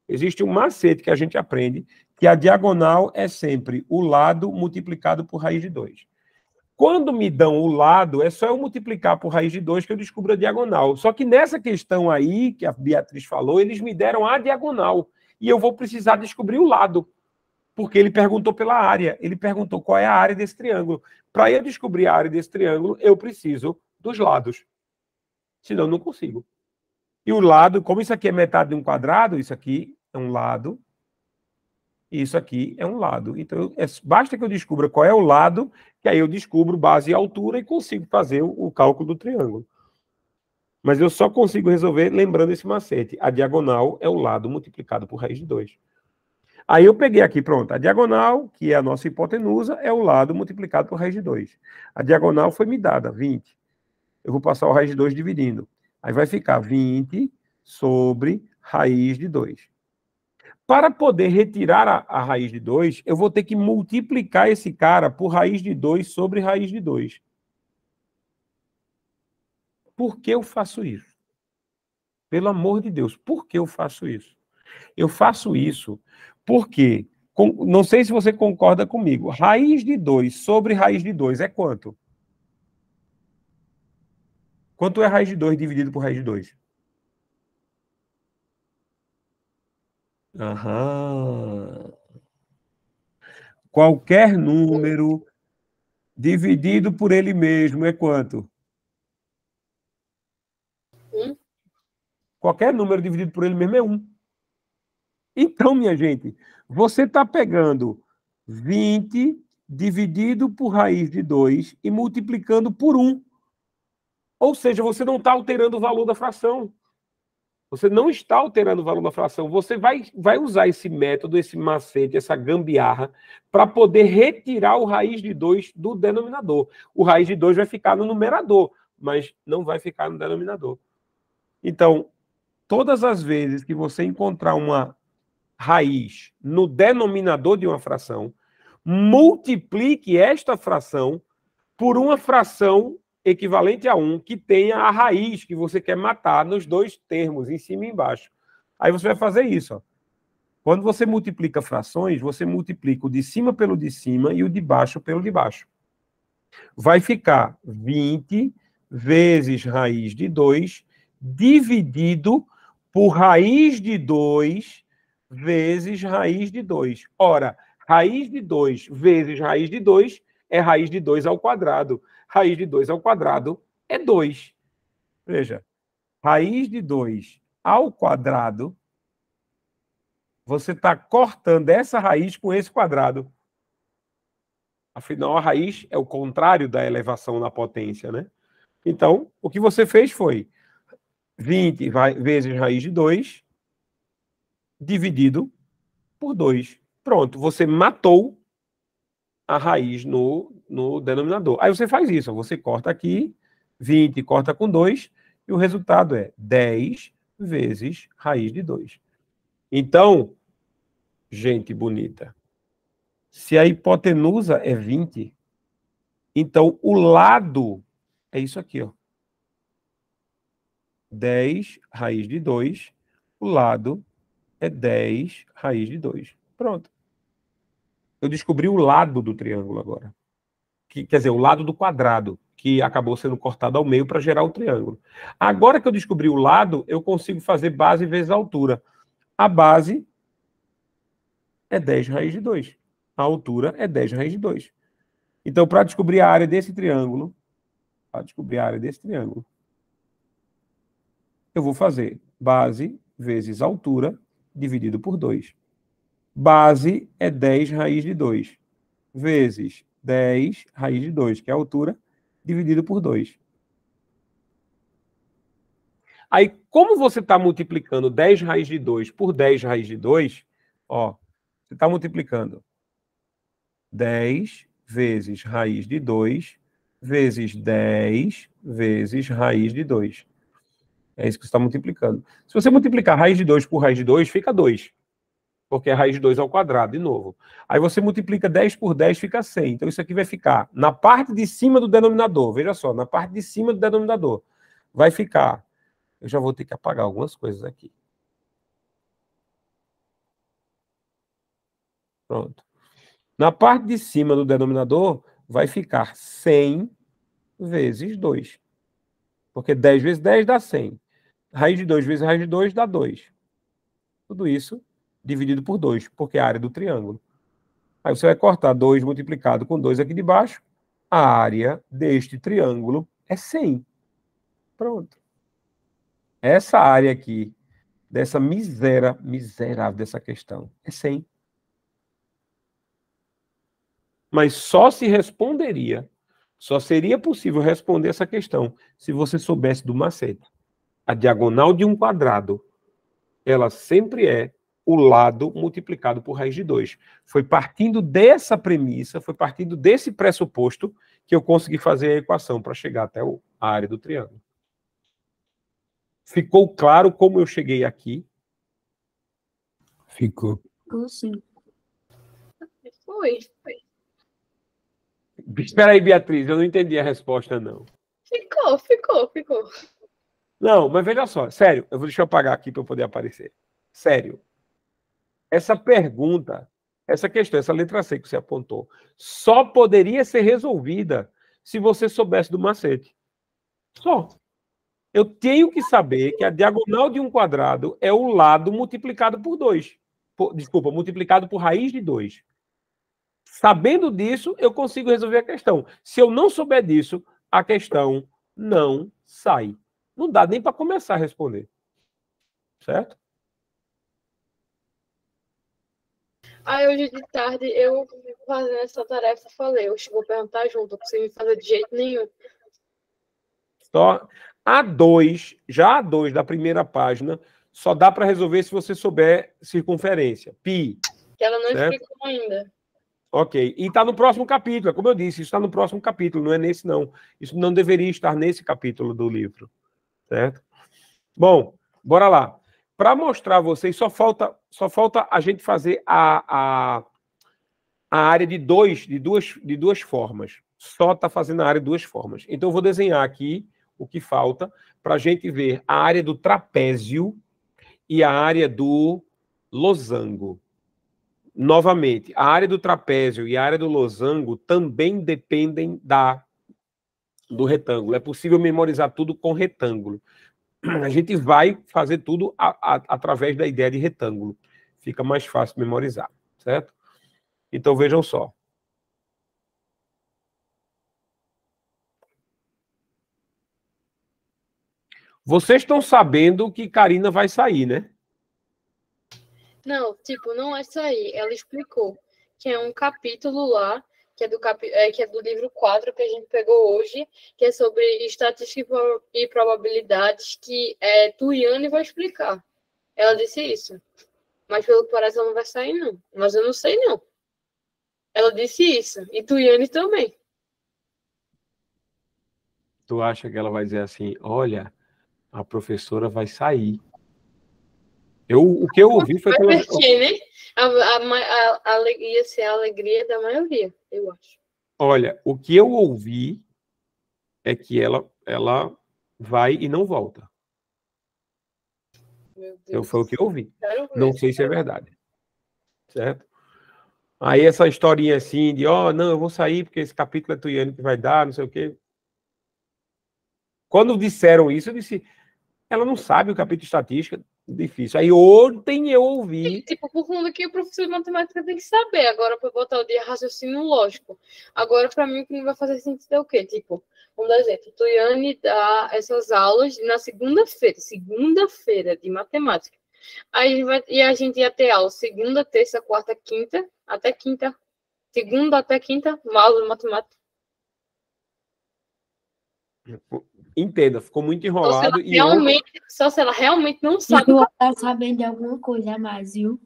existe um macete que a gente aprende, que a diagonal é sempre o lado multiplicado por raiz de 2. Quando me dão o lado, é só eu multiplicar por raiz de 2 que eu descubro a diagonal. Só que nessa questão aí que a Beatriz falou, eles me deram a diagonal. E eu vou precisar descobrir o lado. Porque ele perguntou pela área. Ele perguntou qual é a área desse triângulo. Para eu descobrir a área desse triângulo, eu preciso dos lados. Senão, não consigo. E o lado, como isso aqui é metade de um quadrado, isso aqui é um lado, e isso aqui é um lado. Então, é, basta que eu descubra qual é o lado, que aí eu descubro base e altura e consigo fazer o, o cálculo do triângulo. Mas eu só consigo resolver lembrando esse macete. A diagonal é o lado multiplicado por raiz de 2. Aí eu peguei aqui, pronto, a diagonal, que é a nossa hipotenusa, é o lado multiplicado por raiz de 2. A diagonal foi me dada, 20. Eu vou passar o raiz de 2 dividindo. Aí vai ficar 20 sobre raiz de 2. Para poder retirar a, a, raiz de 2, eu vou ter que multiplicar esse cara por raiz de 2 sobre raiz de 2. Por que eu faço isso? Pelo amor de Deus, por que eu faço isso? Eu faço isso porque, com, não sei se você concorda comigo, raiz de 2 sobre raiz de 2 é quanto? Quanto é raiz de 2 dividido por raiz de 2? Aham. Qualquer número dividido por ele mesmo é quanto? 1. Qualquer número dividido por ele mesmo é 1. Então, minha gente, você está pegando 20 dividido por raiz de 2 e multiplicando por 1. Ou seja, você não está alterando o valor da fração. Você não está alterando o valor da fração. Você vai, vai usar esse método, esse macete, essa gambiarra, para poder retirar o raiz de 2 do denominador. O raiz de 2 vai ficar no numerador, mas não vai ficar no denominador. Então, todas as vezes que você encontrar uma raiz no denominador de uma fração, multiplique esta fração por uma fração equivalente a 1 que tenha a raiz que você quer matar nos dois termos, em cima e embaixo. Aí você vai fazer isso. Ó. Quando você multiplica frações, você multiplica o de cima pelo de cima e o de baixo pelo de baixo. Vai ficar 20 vezes raiz de 2 dividido por raiz de 2 vezes raiz de 2. Ora, raiz de 2 vezes raiz de 2 é raiz de 2 ao quadrado. Raiz de 2 ao quadrado é 2. Veja, raiz de 2 ao quadrado, você está cortando essa raiz com esse quadrado. Afinal, a raiz é o contrário da elevação na potência, né? Então, o que você fez foi 20 vezes raiz de 2 dividido por 2. Pronto, você matou a raiz no, no denominador. Aí você faz isso, você corta aqui, 20 corta com 2, e o resultado é 10 vezes raiz de 2. Então, gente bonita, se a hipotenusa é 20, então o lado é isso aqui, ó. 10 raiz de 2, o lado é 10 raiz de 2. Pronto eu descobri o lado do triângulo agora. Que, quer dizer, o lado do quadrado, que acabou sendo cortado ao meio para gerar o triângulo. Agora que eu descobri o lado, eu consigo fazer base vezes altura. A base é 10 raiz de 2. A altura é 10 raiz de 2. Então, para descobrir a área desse triângulo, para descobrir a área desse triângulo, eu vou fazer base vezes altura dividido por 2. Base é 10 raiz de 2, vezes 10 raiz de 2, que é a altura, dividido por 2. Aí, como você está multiplicando 10 raiz de 2 por 10 raiz de 2, ó, você está multiplicando 10 vezes raiz de 2 vezes 10 vezes raiz de 2. É isso que você está multiplicando. Se você multiplicar raiz de 2 por raiz de 2, fica 2 porque é raiz de 2 ao quadrado, de novo. Aí você multiplica 10 por 10, fica 100. Então isso aqui vai ficar na parte de cima do denominador, veja só, na parte de cima do denominador. Vai ficar. Eu já vou ter que apagar algumas coisas aqui. Pronto. Na parte de cima do denominador, vai ficar 100 vezes 2. Porque 10 vezes 10 dá 100. Raiz de 2 vezes raiz de 2 dá 2. Tudo isso dividido por 2, porque é a área é do triângulo. Aí você vai cortar 2 multiplicado com 2 aqui de baixo, a área deste triângulo é 100. Pronto. Essa área aqui, dessa miséria, miserável dessa questão, é 100. Mas só se responderia, só seria possível responder essa questão se você soubesse do macete. A diagonal de um quadrado, ela sempre é o lado multiplicado por raiz de 2. Foi partindo dessa premissa, foi partindo desse pressuposto que eu consegui fazer a equação para chegar até a área do triângulo. Ficou claro como eu cheguei aqui? Ficou. Ficou sim. Foi, foi. Espera aí, Beatriz, eu não entendi a resposta, não. Ficou, ficou, ficou. Não, mas veja só, sério, eu vou deixar eu apagar aqui para eu poder aparecer. Sério, essa pergunta, essa questão, essa letra C que você apontou, só poderia ser resolvida se você soubesse do macete. Só. Eu tenho que saber que a diagonal de um quadrado é o lado multiplicado por 2. Desculpa, multiplicado por raiz de 2. Sabendo disso, eu consigo resolver a questão. Se eu não souber disso, a questão não sai. Não dá nem para começar a responder. Certo? Aí hoje de tarde eu fazendo essa tarefa, falei, eu vou perguntar junto, não consegui fazer de jeito nenhum. Só a dois, já a dois da primeira página, só dá para resolver se você souber circunferência. Pi. Que ela não certo? explicou ainda. Ok. E está no próximo capítulo, é como eu disse, isso está no próximo capítulo, não é nesse, não. Isso não deveria estar nesse capítulo do livro. Certo? Bom, bora lá para mostrar a vocês, só falta, só falta a gente fazer a, a, a área de, dois, de, duas, de duas formas. Só está fazendo a área de duas formas. Então, eu vou desenhar aqui o que falta para a gente ver a área do trapézio e a área do losango. Novamente, a área do trapézio e a área do losango também dependem da do retângulo. É possível memorizar tudo com retângulo. (clears throat) a gente vai fazer tudo a, a, através da ideia de retângulo. Fica mais fácil memorizar, certo? Então vejam só. Vocês estão sabendo que Karina vai sair, né? Não, tipo, não é sair. Ela explicou que é um capítulo lá que é do, cap... é, que é do livro 4 que a gente pegou hoje, que é sobre estatística e probabilidades, que é, Tuiane vai explicar. Ela disse isso. Mas pelo que parece, ela não vai sair, não. Mas eu não sei, não. Ela disse isso. E Tuiane também. Tu acha que ela vai dizer assim, olha, a professora vai sair? Eu, o que eu ouvi foi que ela... Né? a, a, a, a, ser a alegria da maioria, eu acho. Olha, o que eu ouvi é que ela, ela vai e não volta. Eu foi o que eu ouvi. Não sei se é verdade. Certo? Aí essa historinha assim de, ó, oh, não, eu vou sair porque esse capítulo é Tuiano que vai dar, não sei o quê. Quando disseram isso, eu disse, ela não sabe o capítulo de estatística difícil. Aí ontem eu ouvi. Tipo, por conta que o professor de matemática tem que saber agora para botar o de raciocínio lógico. Agora, para mim, o que não vai fazer sentido é o quê? Tipo, um exemplo, Tuiane dá essas aulas na segunda-feira, segunda-feira de matemática. Aí vai, e a gente ia ter aula segunda, terça, quarta, quinta, até quinta. Segunda até quinta, uma aula de matemática. É, entenda, ficou muito enrolado. e realmente, ontem... Só se ela realmente não sabe. Eu tá sabendo de alguma coisa a mais, viu?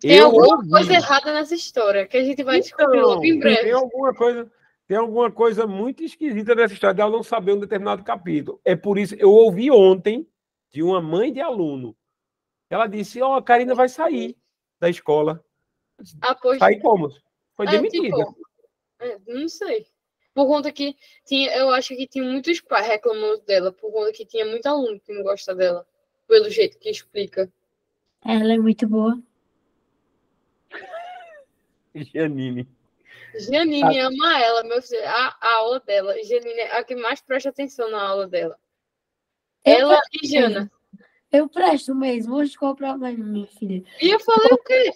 Tem eu alguma ouvi. coisa errada nessa história que a gente vai então, descobrir logo em então, breve. Tem alguma coisa. Tem alguma coisa muito esquisita nessa história dela de não saber um determinado capítulo. É por isso, eu ouvi ontem de uma mãe de aluno. Ela disse: Ó, oh, a Karina vai sair da escola. Ah, pois... Sair como? Foi é, demitida. Tipo, é, não sei. Por conta que tinha, eu acho que tinha muitos pais reclamando dela, por conta que tinha muito aluno que não gosta dela, pelo jeito que explica. Ela é muito boa. Janine. Janine a... Ah. ama ela, meu filho. A, a, aula dela. Janine é a que mais presta atenção na aula dela. Eu ela presto. e Jana. Eu presto mesmo. Hoje qual o problema, minha filha? E eu falei o quê?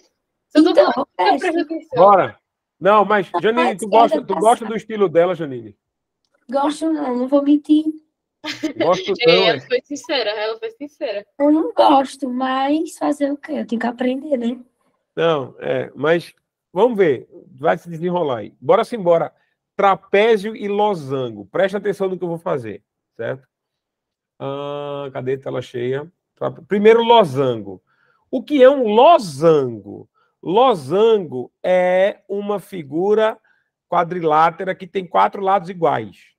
Você então, eu presto. atenção. Bora. Não, mas, Janine, tu é gosta, tu gosta do estilo dela, Janine? Gosto não, não vou mentir. Gosto não, (laughs) é. ela é. foi sincera, ela foi sincera. Eu não gosto, mas fazer o quê? Eu tenho que aprender, né? Não, é, mas vamos ver, vai se desenrolar aí. Bora sim, bora. Trapézio e losango. Presta atenção no que eu vou fazer, certo? Ah, cadê tela cheia? Primeiro, losango. O que é um losango? Losango é uma figura quadrilátera que tem quatro lados iguais,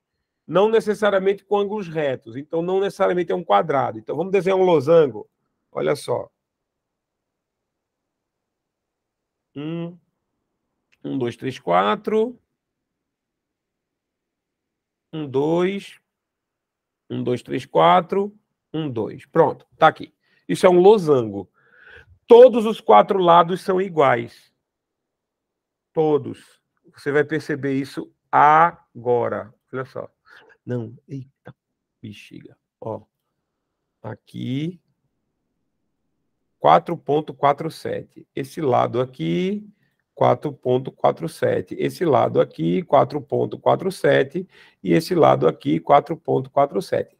não necessariamente com ângulos retos, então não necessariamente é um quadrado. Então vamos desenhar um losango. Olha só. Um, um dois, três, quatro. Um, dois. Um, dois, três, quatro. Um, dois. Pronto, está aqui. Isso é um losango todos os quatro lados são iguais. Todos. Você vai perceber isso agora. Olha só. Não, eita, bexiga. Ó, aqui. 4.47. Esse lado aqui, 4.47. Esse lado aqui, 4.47. E esse lado aqui, 4.47.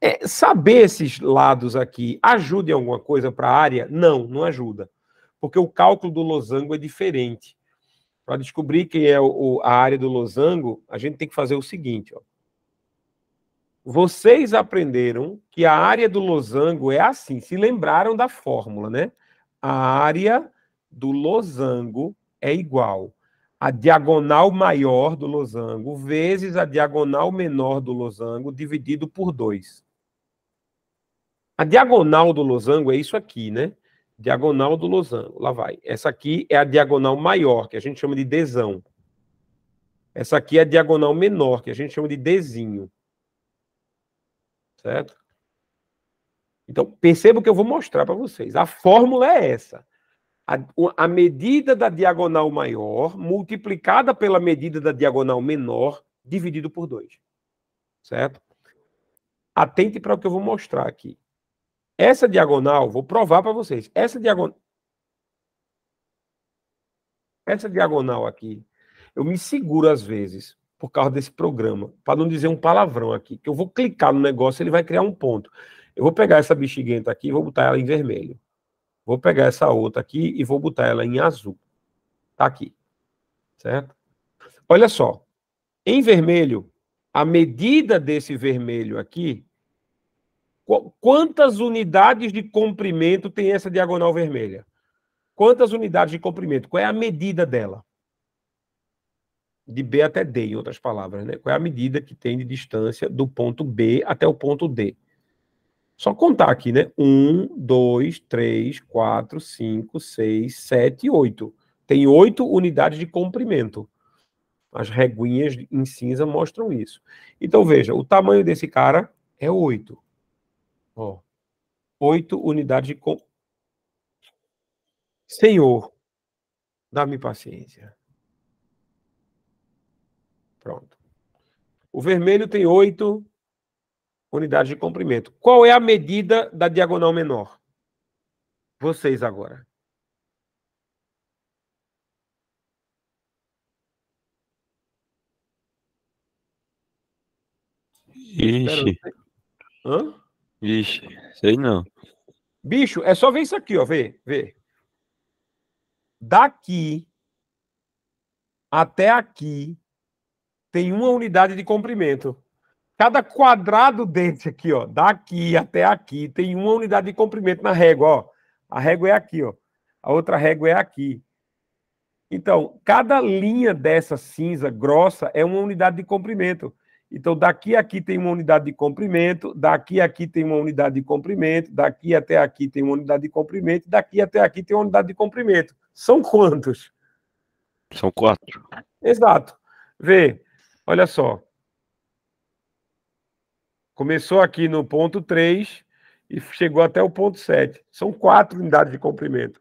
É, saber esses lados aqui ajuda em alguma coisa para a área? Não, não ajuda. Porque o cálculo do losango é diferente. Para descobrir quem é o, a área do losango, a gente tem que fazer o seguinte: ó. vocês aprenderam que a área do losango é assim, se lembraram da fórmula, né? A área do losango é igual a diagonal maior do losango vezes a diagonal menor do losango dividido por 2. A diagonal do losango é isso aqui, né? Diagonal do losango, lá vai. Essa aqui é a diagonal maior, que a gente chama de desão. Essa aqui é a diagonal menor, que a gente chama de desinho. Certo? Então, perceba o que eu vou mostrar para vocês. A fórmula é essa. A, a, medida da diagonal maior multiplicada pela medida da diagonal menor dividido por 2. Certo? Atente para o que eu vou mostrar aqui. Essa diagonal, vou provar para vocês. Essa diagonal. Essa diagonal aqui, eu me seguro às vezes, por causa desse programa, para não dizer um palavrão aqui, que eu vou clicar no negócio ele vai criar um ponto. Eu vou pegar essa bexiguenta aqui e vou botar ela em vermelho. Vou pegar essa outra aqui e vou botar ela em azul. Tá aqui. Certo? Olha só. Em vermelho, a medida desse vermelho aqui Quantas unidades de comprimento tem essa diagonal vermelha? Quantas unidades de comprimento? Qual é a medida dela? De B até D, em outras palavras, né? Qual é a medida que tem de distância do ponto B até o ponto D? Só contar aqui, né? 1, 2, 3, 4, 5, 6, 7, 8. Tem 8 unidades de comprimento. As reguinhas em cinza mostram isso. Então, veja, o tamanho desse cara é 8. Ó, oito unidades com. Senhor, dá-me paciência. Pronto. O vermelho tem oito unidades de comprimento. Qual é a medida da diagonal menor? Vocês agora. Ixi. Hã? Vixe, sei não. Bicho, é só ver isso aqui, ó. Vê, vê. Daqui até aqui tem uma unidade de comprimento. Cada quadrado dente aqui, ó, daqui até aqui, tem uma unidade de comprimento na régua, ó. A régua é aqui, ó. A outra régua é aqui. Então, cada linha dessa cinza grossa é uma unidade de comprimento. Então, daqui a aqui tem uma unidade de comprimento, daqui a aqui tem uma unidade de comprimento, daqui até aqui tem uma unidade de comprimento, daqui até aqui tem uma unidade de comprimento. São quantos? São quatro. Exato. Vê, olha só. Começou aqui no ponto 3 e chegou até o ponto 7. São quatro unidades de comprimento.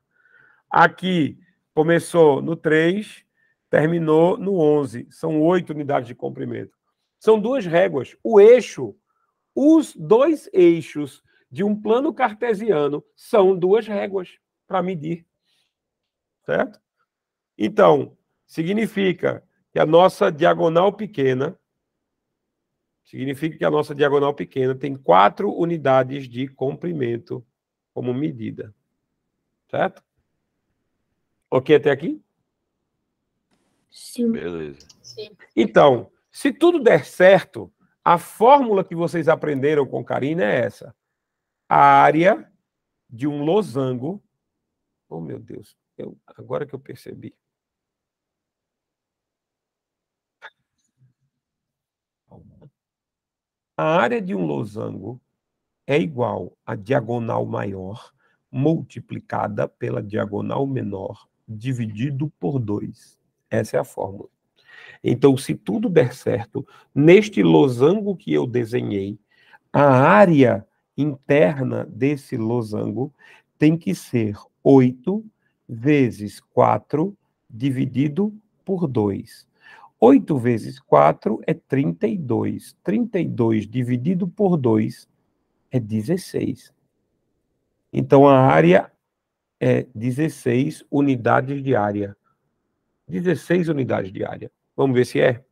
Aqui começou no 3, terminou no 11. São oito unidades de comprimento. São duas réguas. O eixo, os dois eixos de um plano cartesiano são duas réguas para medir. Certo? Então, significa que a nossa diagonal pequena significa que a nossa diagonal pequena tem quatro unidades de comprimento como medida. Certo? Ok até aqui? Sim. Beleza. Sim. Então, se tudo der certo, a fórmula que vocês aprenderam com Karina é essa. A área de um losango. Oh, meu Deus, eu, agora que eu percebi. A área de um losango é igual à diagonal maior multiplicada pela diagonal menor dividido por 2. Essa é a fórmula. Então, se tudo der certo, neste losango que eu desenhei, a área interna desse losango tem que ser 8 vezes 4 dividido por 2. 8 vezes 4 é 32. 32 dividido por 2 é 16. Então a área é 16 unidades de área. 16 unidades de área. Vamos ver se é.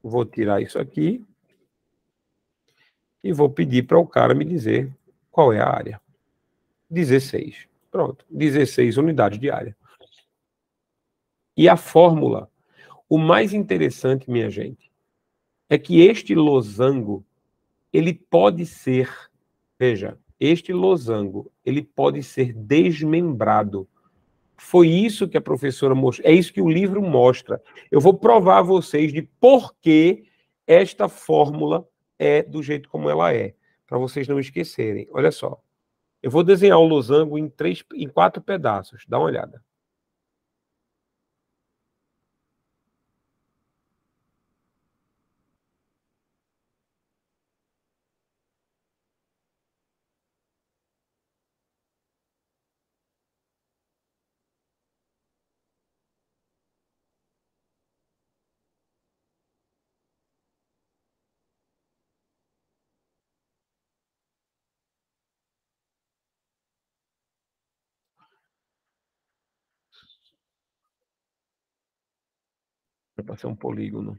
Vou tirar isso aqui e vou pedir para o cara me dizer qual é a área. 16. Pronto, 16 unidades de área. E a fórmula. O mais interessante, minha gente, é que este losango, ele pode ser, veja, este losango, ele pode ser desmembrado foi isso que a professora mostrou, é isso que o livro mostra. Eu vou provar a vocês de por que esta fórmula é do jeito como ela é, para vocês não esquecerem. Olha só. Eu vou desenhar o losango em, três, em quatro pedaços. Dá uma olhada. para ser um polígono.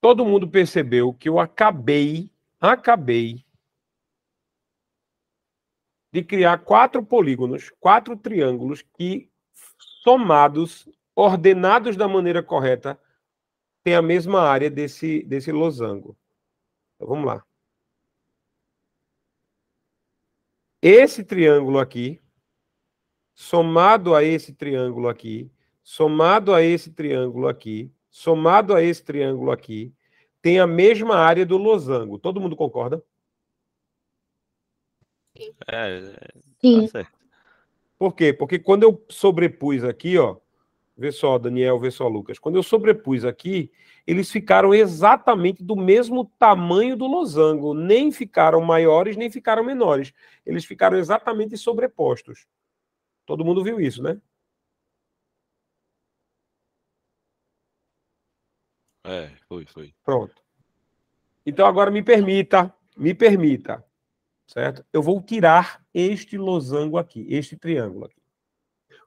todo mundo percebeu que eu acabei, acabei de criar quatro polígonos, quatro triângulos que, somados, ordenados da maneira correta, tem a mesma área desse, desse losango. Então, vamos lá. Esse triângulo aqui, somado a esse triângulo aqui, somado a esse triângulo aqui, somado a esse triângulo aqui, tem a mesma área do losango. Todo mundo concorda? É, é Sim. Tá Por quê? Porque quando eu sobrepus aqui, ó, vê só, Daniel, vê só, Lucas, quando eu sobrepus aqui, eles ficaram exatamente do mesmo tamanho do losango, nem ficaram maiores, nem ficaram menores. Eles ficaram exatamente sobrepostos. Todo mundo viu isso, né? É, foi, foi. Pronto. Então agora me permita, me permita, certo? Eu vou tirar este losango aqui, este triângulo aqui.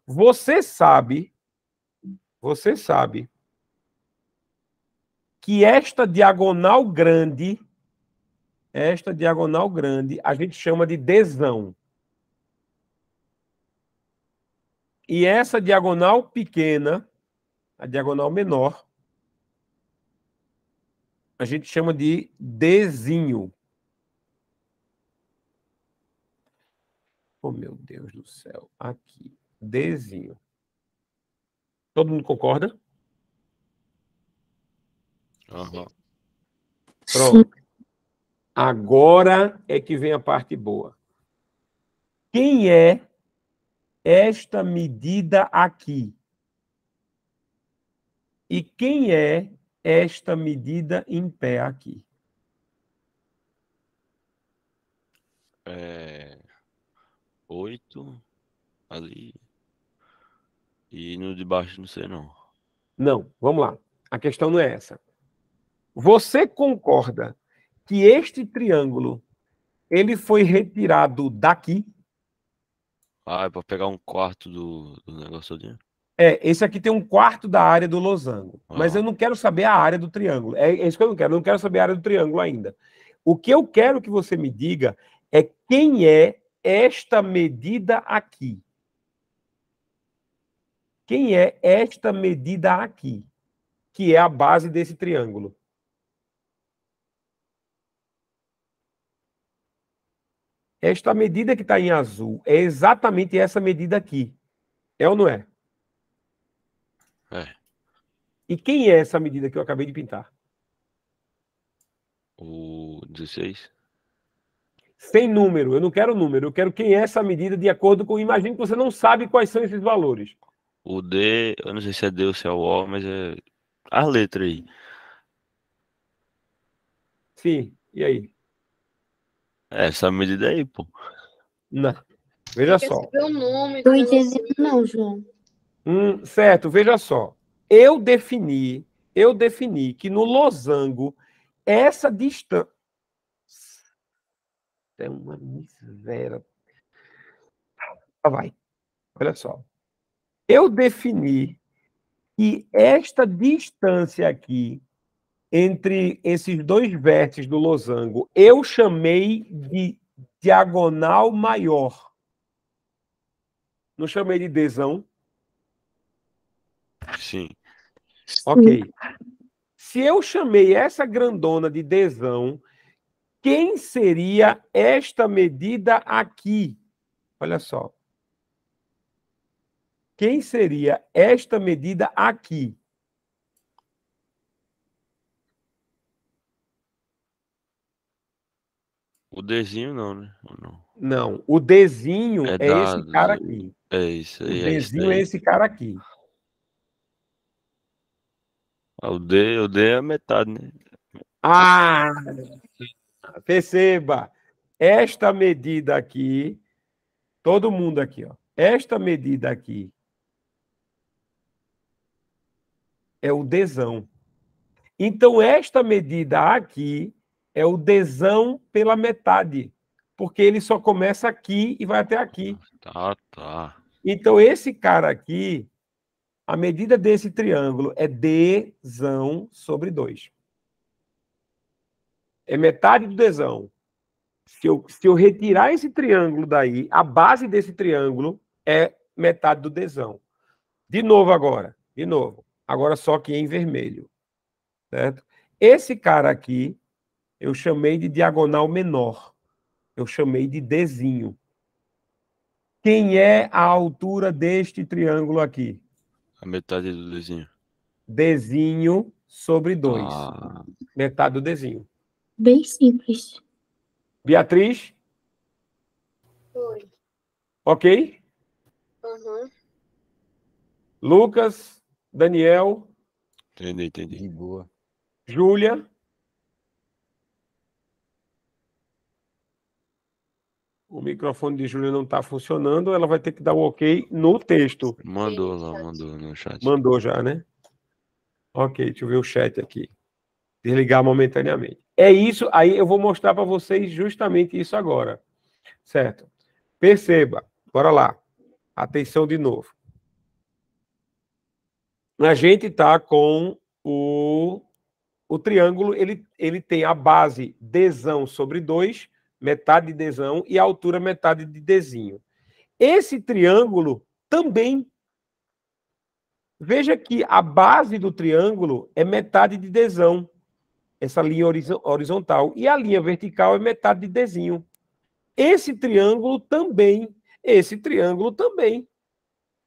Você sabe, você sabe que esta diagonal grande, esta diagonal grande, a gente chama de desão. E essa diagonal pequena, a diagonal menor, a gente chama de desenho. Oh, meu Deus do céu. Aqui. Desenho. Todo mundo concorda? Uhum. Pronto. Agora é que vem a parte boa. Quem é esta medida aqui? E quem é esta medida em pé aqui? É, oito ali. E no de baixo não sei não. Não, vamos lá. A questão não é essa. Você concorda que este triângulo ele foi retirado daqui? Ah, é para pegar um quarto do, do negócio ali. É, esse aqui tem um quarto da área do losango. Ah. Mas eu não quero saber a área do triângulo. É, é isso que eu não quero. Eu não quero saber a área do triângulo ainda. O que eu quero que você me diga é quem é esta medida aqui. Quem é esta medida aqui, que é a base desse triângulo? Esta medida que está em azul é exatamente essa medida aqui. É ou não é? É. E quem é essa medida que eu acabei de pintar? O 16. Sem número, eu não quero número, eu quero quem é essa medida de acordo com. Imagina que você não sabe quais são esses valores. O D, eu não sei se é D ou se é o O, mas é. As letras aí. Sim, e aí? Essa medida aí, pô. Não. Veja só. Não tô tá entendendo, não, João. Hum, certo, veja só. Eu defini, eu defini que no losango essa distância é uma miséria. Ah, vai. Olha só. Eu defini que esta distância aqui entre esses dois vértices do losango, eu chamei de diagonal maior. Não chamei de desão. Sim. Ok. Se eu chamei essa grandona de desão, quem seria esta medida aqui? Olha só. Quem seria esta medida aqui? O desenho não, né? Não, não o desenho é, é da... esse cara aqui. É isso aí. O desenho é, é esse cara aqui. Ah, o D, o D é a metade, né? Ah! Perceba, esta medida aqui, todo mundo aqui, ó. Esta medida aqui é o desão. Então, esta medida aqui é o desão pela metade, porque ele só começa aqui e vai até aqui. Ah, tá, tá. Então, esse cara aqui, a medida desse triângulo é D sobre 2. É metade do D. Se eu, se eu retirar esse triângulo daí, a base desse triângulo é metade do D. De novo agora, de novo. Agora só que em vermelho. Certo? Esse cara aqui, eu chamei de diagonal menor. Eu chamei de Dzinho. Quem é a altura deste triângulo aqui? A metade do desenho. Desenho sobre dois Ah. Metade do desenho. Bem simples. Beatriz? Oi. Ok? Uhum. Lucas, Daniel. Entendi, entendi. De boa. Júlia. o microfone de Júlia não está funcionando, ela vai ter que dar o um ok no texto. Mandou lá, mandou no chat. Mandou já, né? Ok, deixa eu ver o chat aqui. Desligar momentaneamente. É isso, aí eu vou mostrar para vocês justamente isso agora. Certo? Perceba, bora lá. Atenção de novo. A gente está com o, o triângulo, ele, ele tem a base desão sobre 2 metade de desão e a altura, metade de desinho. Esse triângulo também. Veja que a base do triângulo é metade de desão, essa linha horizontal, e a linha vertical é metade de desinho. Esse triângulo também, esse triângulo também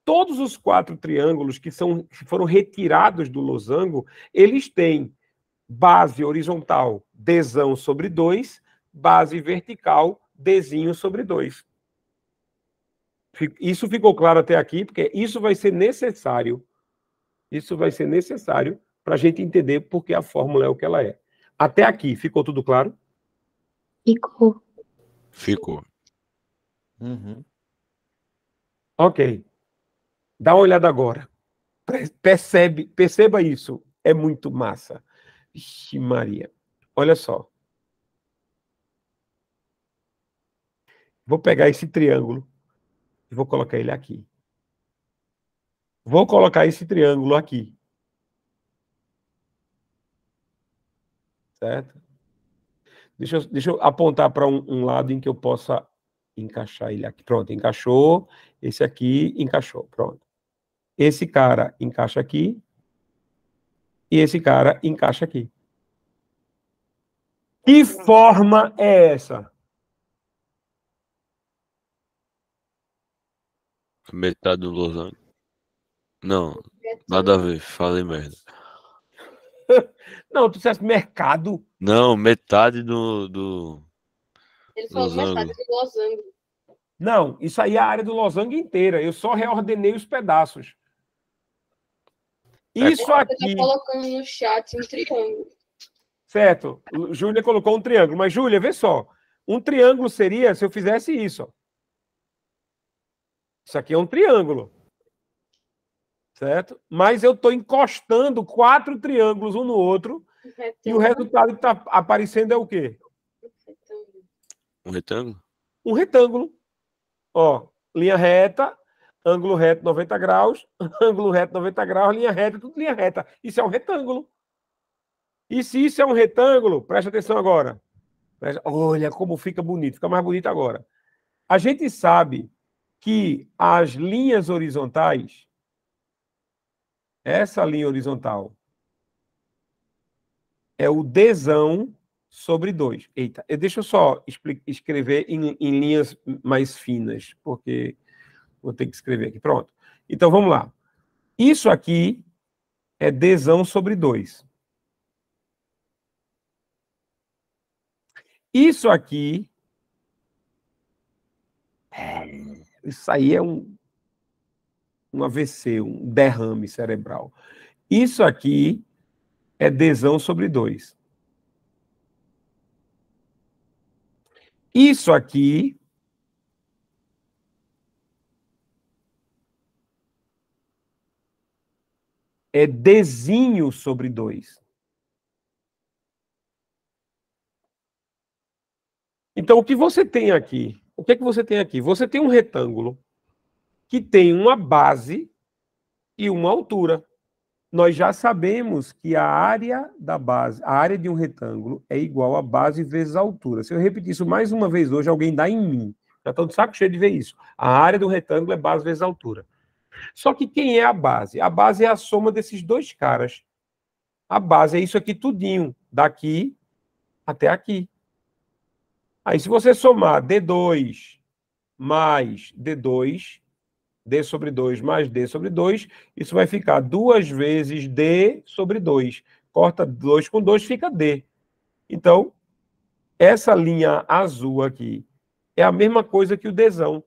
todos os quatro triângulos que, são, que foram retirados do losango, eles têm base horizontal desão sobre 2, base vertical, desenho sobre 2. Isso ficou claro até aqui, porque isso vai ser necessário. Isso vai ser necessário para a gente entender porque a fórmula é o que ela é. Até aqui, ficou tudo claro? Ficou. Ficou. Uhum. Ok. Dá uma olhada agora. Percebe, perceba isso. É muito massa. Ixi, Maria. Olha só. Vou pegar esse triângulo e vou colocar ele aqui. Vou colocar esse triângulo aqui. Certo? Deixa eu, deixa eu apontar para um, um, lado em que eu possa encaixar ele aqui. Pronto, encaixou. Esse aqui encaixou. Pronto. Esse cara encaixa aqui. E esse cara encaixa aqui. Que forma é essa? Metade do losango. Não, nada a ver, falei merda. (laughs) Não, tu disseste mercado. Não, metade do. do... Ele falou losango. metade do losango. Não, isso aí é a área do losango inteira. Eu só reordenei os pedaços. É. Isso tá aqui. tá colocando no chat um triângulo. Certo. Júlia colocou um triângulo. Mas, Júlia, vê só. Um triângulo seria se eu fizesse isso. Isso aqui é um triângulo. Certo? Mas eu estou encostando quatro triângulos um no outro Retângulo. e o resultado que está aparecendo é o quê? Um retângulo. Um retângulo. Ó, linha reta, ângulo reto 90 graus, (laughs) ângulo reto 90 graus, linha reta, tudo linha reta. Isso é um retângulo. E se isso é um retângulo, preste atenção agora. Olha como fica bonito, fica mais bonito agora. A gente sabe que as linhas horizontais, essa linha horizontal, é o desão sobre 2. Eita, deixa eu só escrever em, em, linhas mais finas, porque vou ter que escrever aqui. Pronto. Então vamos lá. Isso aqui é desão sobre 2. Isso aqui é isso aí é um, um AVC, um derrame cerebral. Isso aqui é desão sobre dois. Isso aqui é desenho sobre dois. Então, o que você tem aqui? o que é que você tem aqui? Você tem um retângulo que tem uma base e uma altura. Nós já sabemos que a área da base, a área de um retângulo é igual a base vezes a altura. Se eu repetir isso mais uma vez hoje, alguém dá em mim. Já estou de saco cheio de ver isso. A área do retângulo é base vezes a altura. Só que quem é a base? A base é a soma desses dois caras. A base é isso aqui tudinho, daqui até aqui. Aí, se você somar D2 mais D2, D sobre 2 mais D sobre 2, isso vai ficar duas vezes D sobre 2. Corta 2 com 2, fica D. Então, essa linha azul aqui é a mesma coisa que o desão.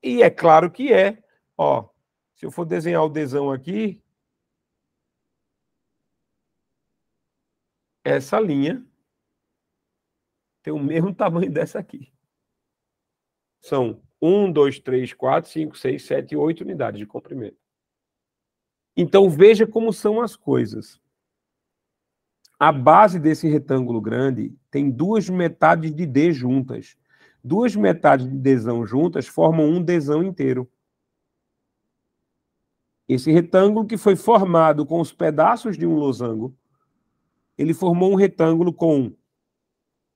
E é claro que é. Ó, se eu for desenhar o desão aqui, essa linha tem o mesmo (laughs) tamanho dessa aqui. São 1, 2, 3, 4, 5, 6, 7, 8 unidades de comprimento. Então veja como são as coisas. A base desse retângulo grande tem duas metades de D juntas. Duas metades de desão juntas formam um desão inteiro. Esse retângulo que foi formado com os pedaços de um losango, ele formou um retângulo com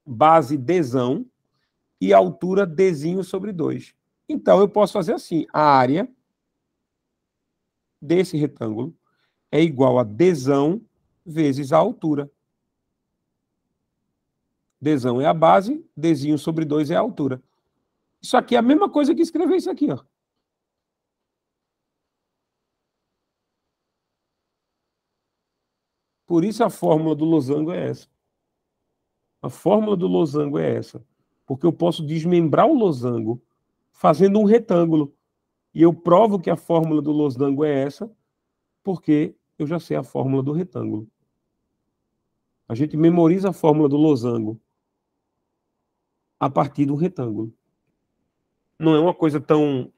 base desão e altura desinho sobre 2. Então, eu posso fazer assim. A área desse retângulo é igual a desão vezes a altura. Desão é a base, desinho sobre 2 é a altura. Isso aqui é a mesma coisa que escrever isso aqui, ó. Por isso a fórmula do losango é essa. A fórmula do losango é essa. Porque eu posso desmembrar o losango fazendo um retângulo. E eu provo que a fórmula do losango é essa, porque eu já sei a fórmula do retângulo. A gente memoriza a fórmula do losango a partir do retângulo. Não é uma coisa tão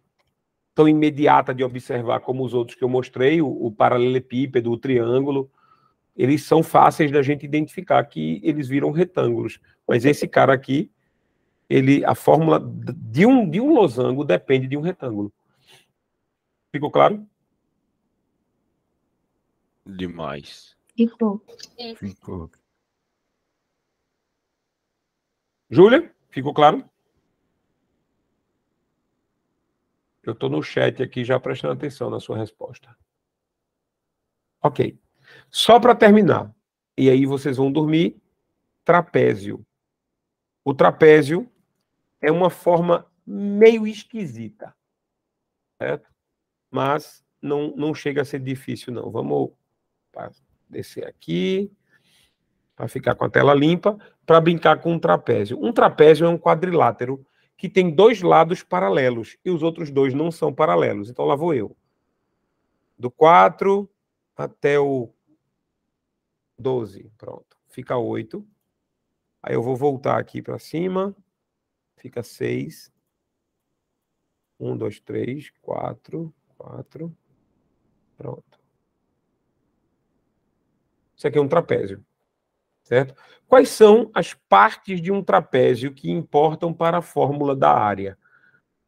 tão imediata de observar como os outros que eu mostrei, o, o paralelepípedo, o triângulo, eles são fáceis da gente identificar que eles viram retângulos. Mas esse cara aqui, ele, a fórmula de um, de um losango depende de um retângulo. Ficou claro? Demais. Ficou. Ficou. Júlia, ficou claro? Eu estou no chat aqui já prestando atenção na sua resposta. Ok. Só para terminar, e aí vocês vão dormir, trapézio. O trapézio é uma forma meio esquisita, certo? Mas não, não chega a ser difícil, não. Vamos descer aqui, para ficar com a tela limpa, para brincar com um trapézio. Um trapézio é um quadrilátero que tem dois lados paralelos e os outros dois não são paralelos. Então lá vou eu. Do 4 até o 12, pronto. Fica 8. Aí eu vou voltar aqui para cima. Fica 6. 1, 2, 3, 4, 4. Pronto. Isso aqui é um trapézio. Certo? Quais são as partes de um trapézio que importam para a fórmula da área?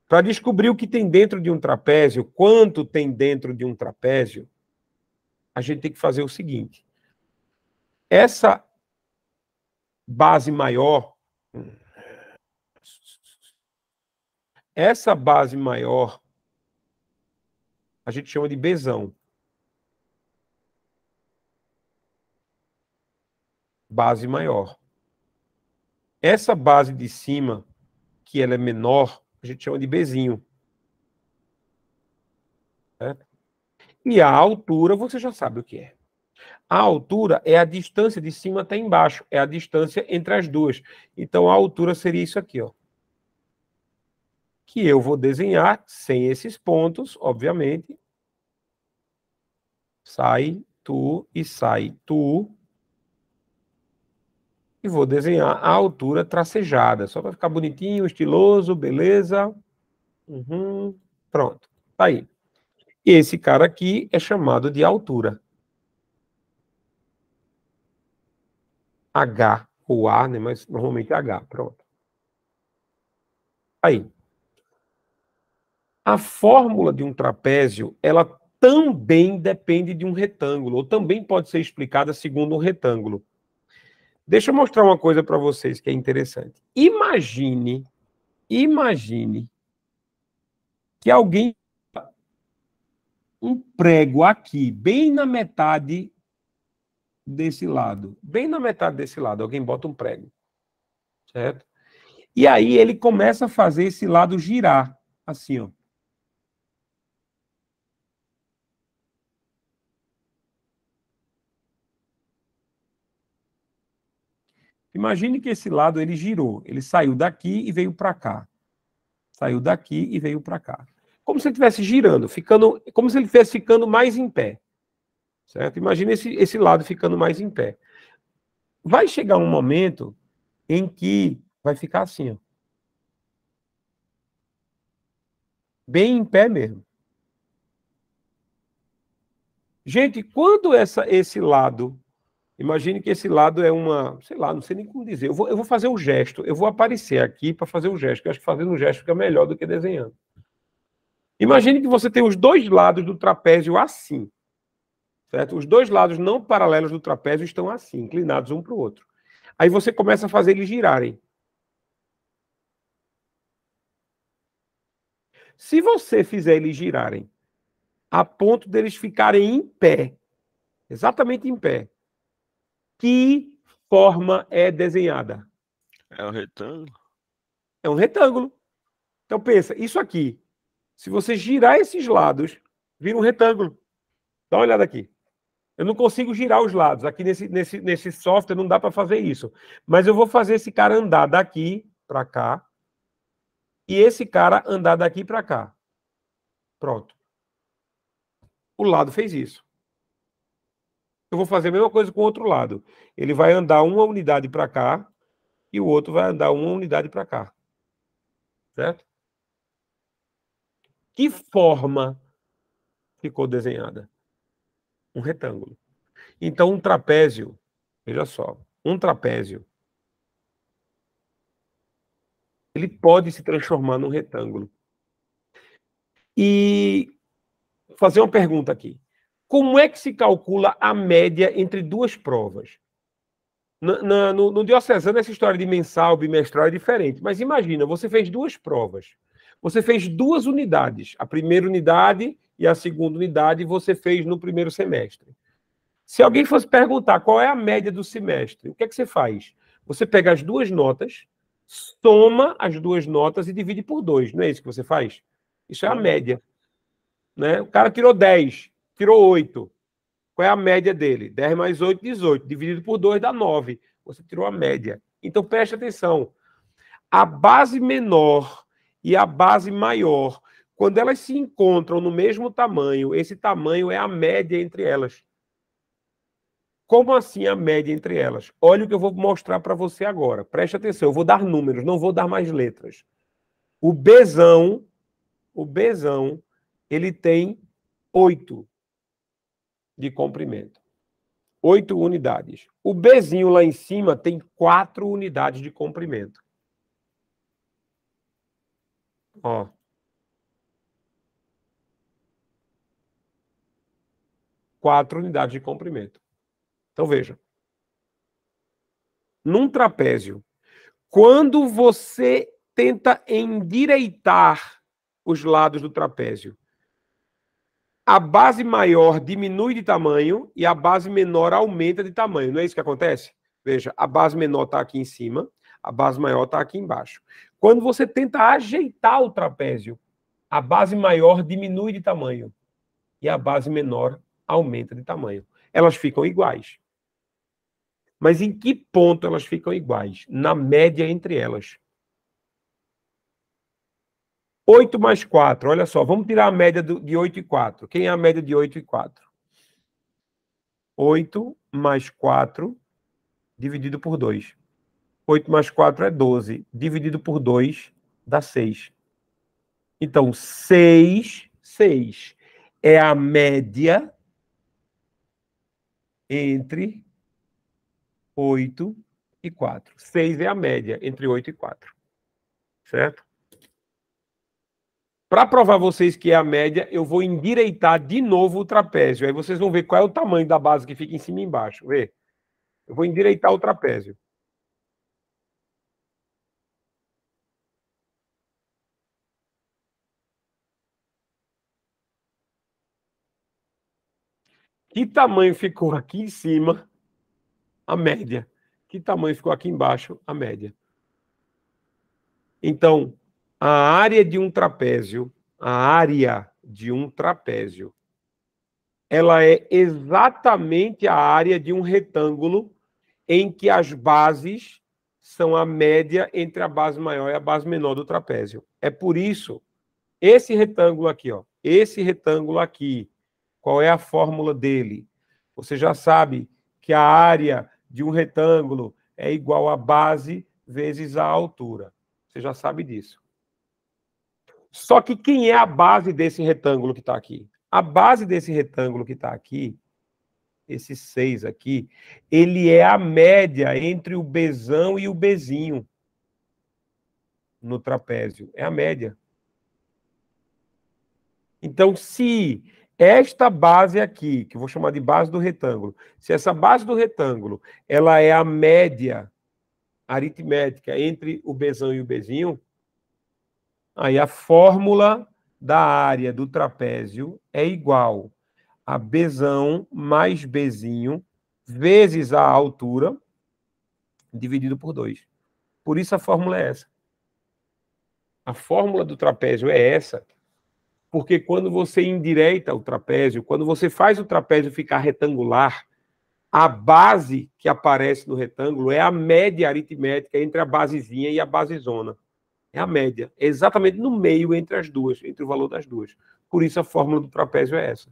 Para descobrir o que tem dentro de um trapézio, quanto tem dentro de um trapézio, a gente tem que fazer o seguinte: essa base maior, essa base maior, a gente chama de besão. Base maior. Essa base de cima, que ela é menor, a gente chama de bezinho. Certo? E a altura, você já sabe o que é. A altura é a distância de cima até embaixo, é a distância entre as duas. Então, a altura seria isso aqui, ó. Que eu vou desenhar sem esses pontos, obviamente. Sai tu e sai tu. E vou desenhar a altura tracejada, só para ficar bonitinho, estiloso, beleza. Uhum. Pronto, tá aí. Esse cara aqui é chamado de altura. H ou A, né? Mas normalmente H, pronto. Aí. A fórmula de um trapézio, ela também depende de um retângulo, ou também pode ser explicada segundo um retângulo. Deixa eu mostrar uma coisa para vocês que é interessante. Imagine, imagine que alguém um prego aqui, bem na metade desse lado, bem na metade desse lado, alguém bota um prego, certo? E aí ele começa a fazer esse lado girar, assim, ó. Imagine que esse lado ele girou, ele saiu daqui e veio para cá. Saiu daqui e veio para cá. Como se ele estivesse girando, ficando, como se ele estivesse ficando mais em pé. Certo? Imagina esse, esse lado ficando mais em pé. Vai chegar um momento em que vai ficar assim, ó. Bem em pé mesmo. Gente, quando essa, esse lado, imagine que esse lado é uma, sei lá, não sei nem como dizer, eu vou, eu vou fazer um gesto, eu vou aparecer aqui para fazer um gesto, eu acho que fazendo um gesto fica melhor do que desenhando. Imagine que você tem os dois lados do trapézio assim. Certo? Os dois lados não paralelos do trapézio estão assim, inclinados um para o outro. Aí você começa a fazer eles girarem. Se você fizer eles girarem a ponto deles ficarem em pé, exatamente em pé, que forma é desenhada? É um retângulo. É um retângulo. Então pensa, isso aqui, se você girar esses lados, vira um retângulo. Dá uma olhada aqui. Eu não consigo girar os lados. Aqui nesse, nesse, nesse software não dá para fazer isso. Mas eu vou fazer esse cara andar daqui para cá e esse cara andar daqui para cá. Pronto. O lado fez isso. Eu vou fazer a mesma coisa com o outro lado. Ele vai andar uma unidade para cá e o outro vai andar uma unidade para cá. Certo? Que forma ficou desenhada? um retângulo. Então, um trapézio, veja só, um trapézio, ele pode se transformar num retângulo. E fazer uma pergunta aqui. Como é que se calcula a média entre duas provas? no, no diocesano, essa história de mensal, bimestral é diferente. Mas imagina, você fez duas provas. Você fez duas unidades. A primeira unidade e a segunda unidade você fez no primeiro semestre. Se alguém fosse perguntar qual é a média do semestre, o que é que você faz? Você pega as duas notas, soma as duas notas e divide por dois. Não é isso que você faz? Isso é a média. Né? O cara tirou 10, tirou 8. Qual é a média dele? 10 mais 8, 18. Dividido por 2 dá 9. Você tirou a média. Então preste atenção. A base menor e a base maior quando elas se encontram no mesmo tamanho, esse tamanho é a média entre elas. Como assim a média entre elas? Olha o que eu vou mostrar para você agora. Preste atenção, eu vou dar números, não vou dar mais letras. O Bzão, o bezão, ele tem 8 de comprimento. 8 unidades. O Bzinho lá em cima tem 4 unidades de comprimento. Ó. quatro unidades de comprimento. Então veja. Num trapézio, quando você tenta endireitar os lados do trapézio, a base maior diminui de tamanho e a base menor aumenta de tamanho. Não é isso que acontece? Veja, a base menor está aqui em cima, a base maior está aqui embaixo. Quando você tenta ajeitar o trapézio, a base maior diminui de tamanho e a base menor aumenta de tamanho. Elas ficam iguais. Mas em que ponto elas ficam iguais? Na média entre elas. 8 mais 4, olha só, vamos tirar a média de 8 e 4. Quem é a média de 8 e 4? 8 mais 4 dividido por 2. 8 mais 4 é 12, dividido por 2 dá 6. Então, 6, 6 é a média entre 8 e 4. 6 é a média entre 8 e 4. Certo? Para provar vocês que é a média, eu vou endireitar de novo o trapézio. Aí vocês vão ver qual é o tamanho da base que fica em cima e embaixo. Vê? Eu vou endireitar o trapézio. que tamanho ficou aqui em cima a média? Que tamanho ficou aqui embaixo a média? Então, a área de um trapézio, a área de um trapézio, ela é exatamente a área de um retângulo em que as bases são a média entre a base maior e a base menor do trapézio. É por isso esse retângulo aqui, ó, esse retângulo aqui, qual é a fórmula dele. Você já sabe que a área de um retângulo é igual à base vezes a altura. Você já sabe disso. Só que quem é a base desse retângulo que está aqui? A base desse retângulo que está aqui, esse 6 aqui, ele é a média entre o bezão e o bezinho no trapézio. É a média. Então, se esta base aqui, que eu vou chamar de base do retângulo, se essa base do retângulo ela é a média aritmética entre o bezão e o bezinho aí a fórmula da área do trapézio é igual a bezão mais bezinho vezes a altura dividido por 2. Por isso a fórmula é essa. A fórmula do trapézio é essa porque quando você endireita o trapézio, quando você faz o trapézio ficar retangular, a base que aparece no retângulo é a média aritmética entre a basezinha e a basezona. É a média, é exatamente no meio entre as duas, entre o valor das duas. Por isso a fórmula do trapézio é essa.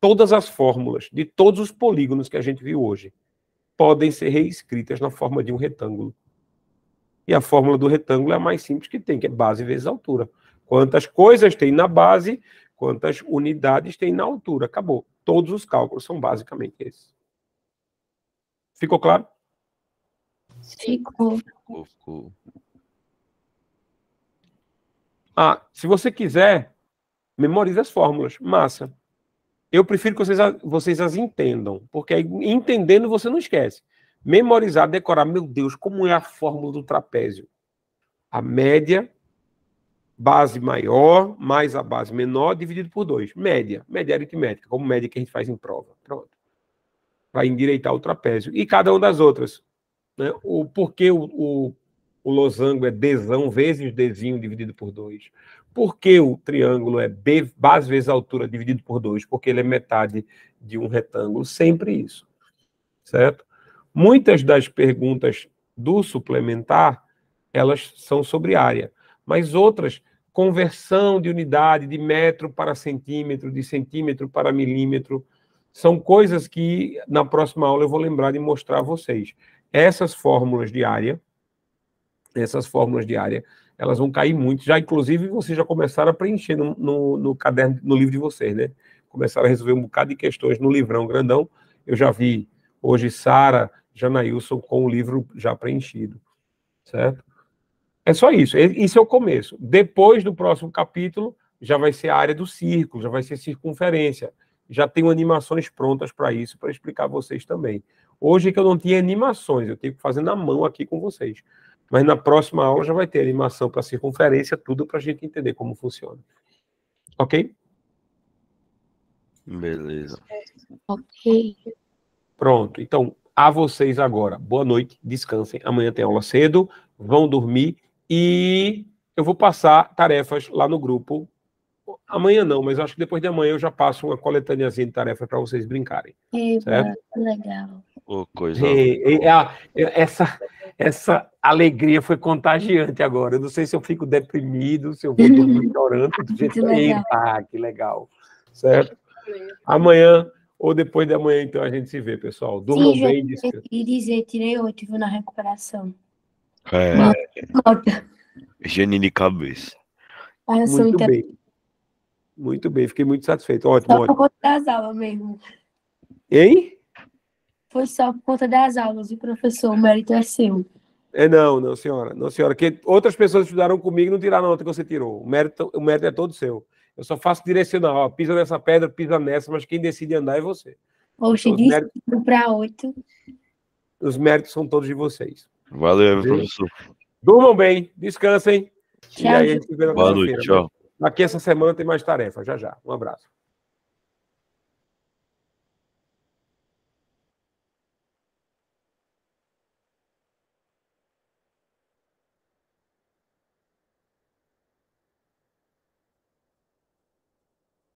Todas as fórmulas de todos os polígonos que a gente viu hoje podem ser reescritas na forma de um retângulo. E a fórmula do retângulo é a mais simples que tem, que é base vezes altura. Quantas coisas tem na base, quantas unidades tem na altura. Acabou. Todos os cálculos são basicamente esses. Ficou claro? Ficou. Ah, se você quiser, memorize as fórmulas. Massa. Eu prefiro que vocês, vocês as entendam, porque entendendo você não esquece. Memorizar, decorar, meu Deus, como é a fórmula do trapézio? A média base maior mais a base menor dividido por 2. Média, média aritmética, como média que a gente faz em prova. Pronto. Vai endireitar o trapézio. E cada uma das outras. Né? O porquê o, o, o losango é desão vezes desinho dividido por 2. Por que o triângulo é B, base vezes altura dividido por 2? Porque ele é metade de um retângulo. Sempre isso. Certo? Muitas das perguntas do suplementar, elas são sobre área. Mas outras conversão de unidade de metro para centímetro, de centímetro para milímetro, são coisas que na próxima aula eu vou lembrar de mostrar a vocês. Essas fórmulas de área, essas fórmulas de área, elas vão cair muito. Já, inclusive, vocês já começaram a preencher no, no, no caderno, no livro de vocês, né? Começaram a resolver um bocado de questões no livrão grandão. Eu já vi hoje Sara Janailson com o livro já preenchido, certo? É só isso. Isso é o começo. Depois do próximo capítulo, já vai ser a área do círculo, já vai ser circunferência. Já tenho animações prontas para isso, para explicar a vocês também. Hoje é que eu não tinha animações, eu tenho que fazer na mão aqui com vocês. Mas na próxima aula já vai ter animação para circunferência, tudo para a gente entender como funciona. Ok? Beleza. Ok. Pronto. Então, a vocês agora. Boa noite, descansem. Amanhã tem aula cedo, vão dormir e eu vou passar tarefas lá no grupo. Amanhã não, mas acho que depois de amanhã eu já passo uma coletâneazinha de tarefas para vocês brincarem. Eba, certo? Legal. Oh, coisa. E, é, e, é, é a, essa, essa alegria foi contagiante agora. Eu não sei se eu fico deprimido, se eu vou dormir (laughs) chorando. que legal. Eita, que legal. Certo? Amanhã ou depois de amanhã, então, a gente se vê, pessoal. Durmam bem. E dizer, tirei oito, último na recuperação. É. Nota. Cabeça. Ah, eu sou muito bem. Muito bem, fiquei muito satisfeito. Ótimo, Só por conta das aulas mesmo. Hein? Foi só por conta das aulas, e professor, o mérito é seu. É não, não, senhora. Não, senhora, que outras pessoas estudaram comigo e não tiraram a nota que você tirou. O mérito, o mérito é todo seu. Eu só faço direcional, ó, pisa nessa pedra, pisa nessa, mas quem decide andar é você. Oxe, então, méritos... para oito. Os méritos são todos de vocês. Valeu, professor. Durmam bem, descansem. Tchau, e aí, a gente se vê na Boa noite, tchau. Daqui essa semana tem mais tarefa. Já, já. Um abraço.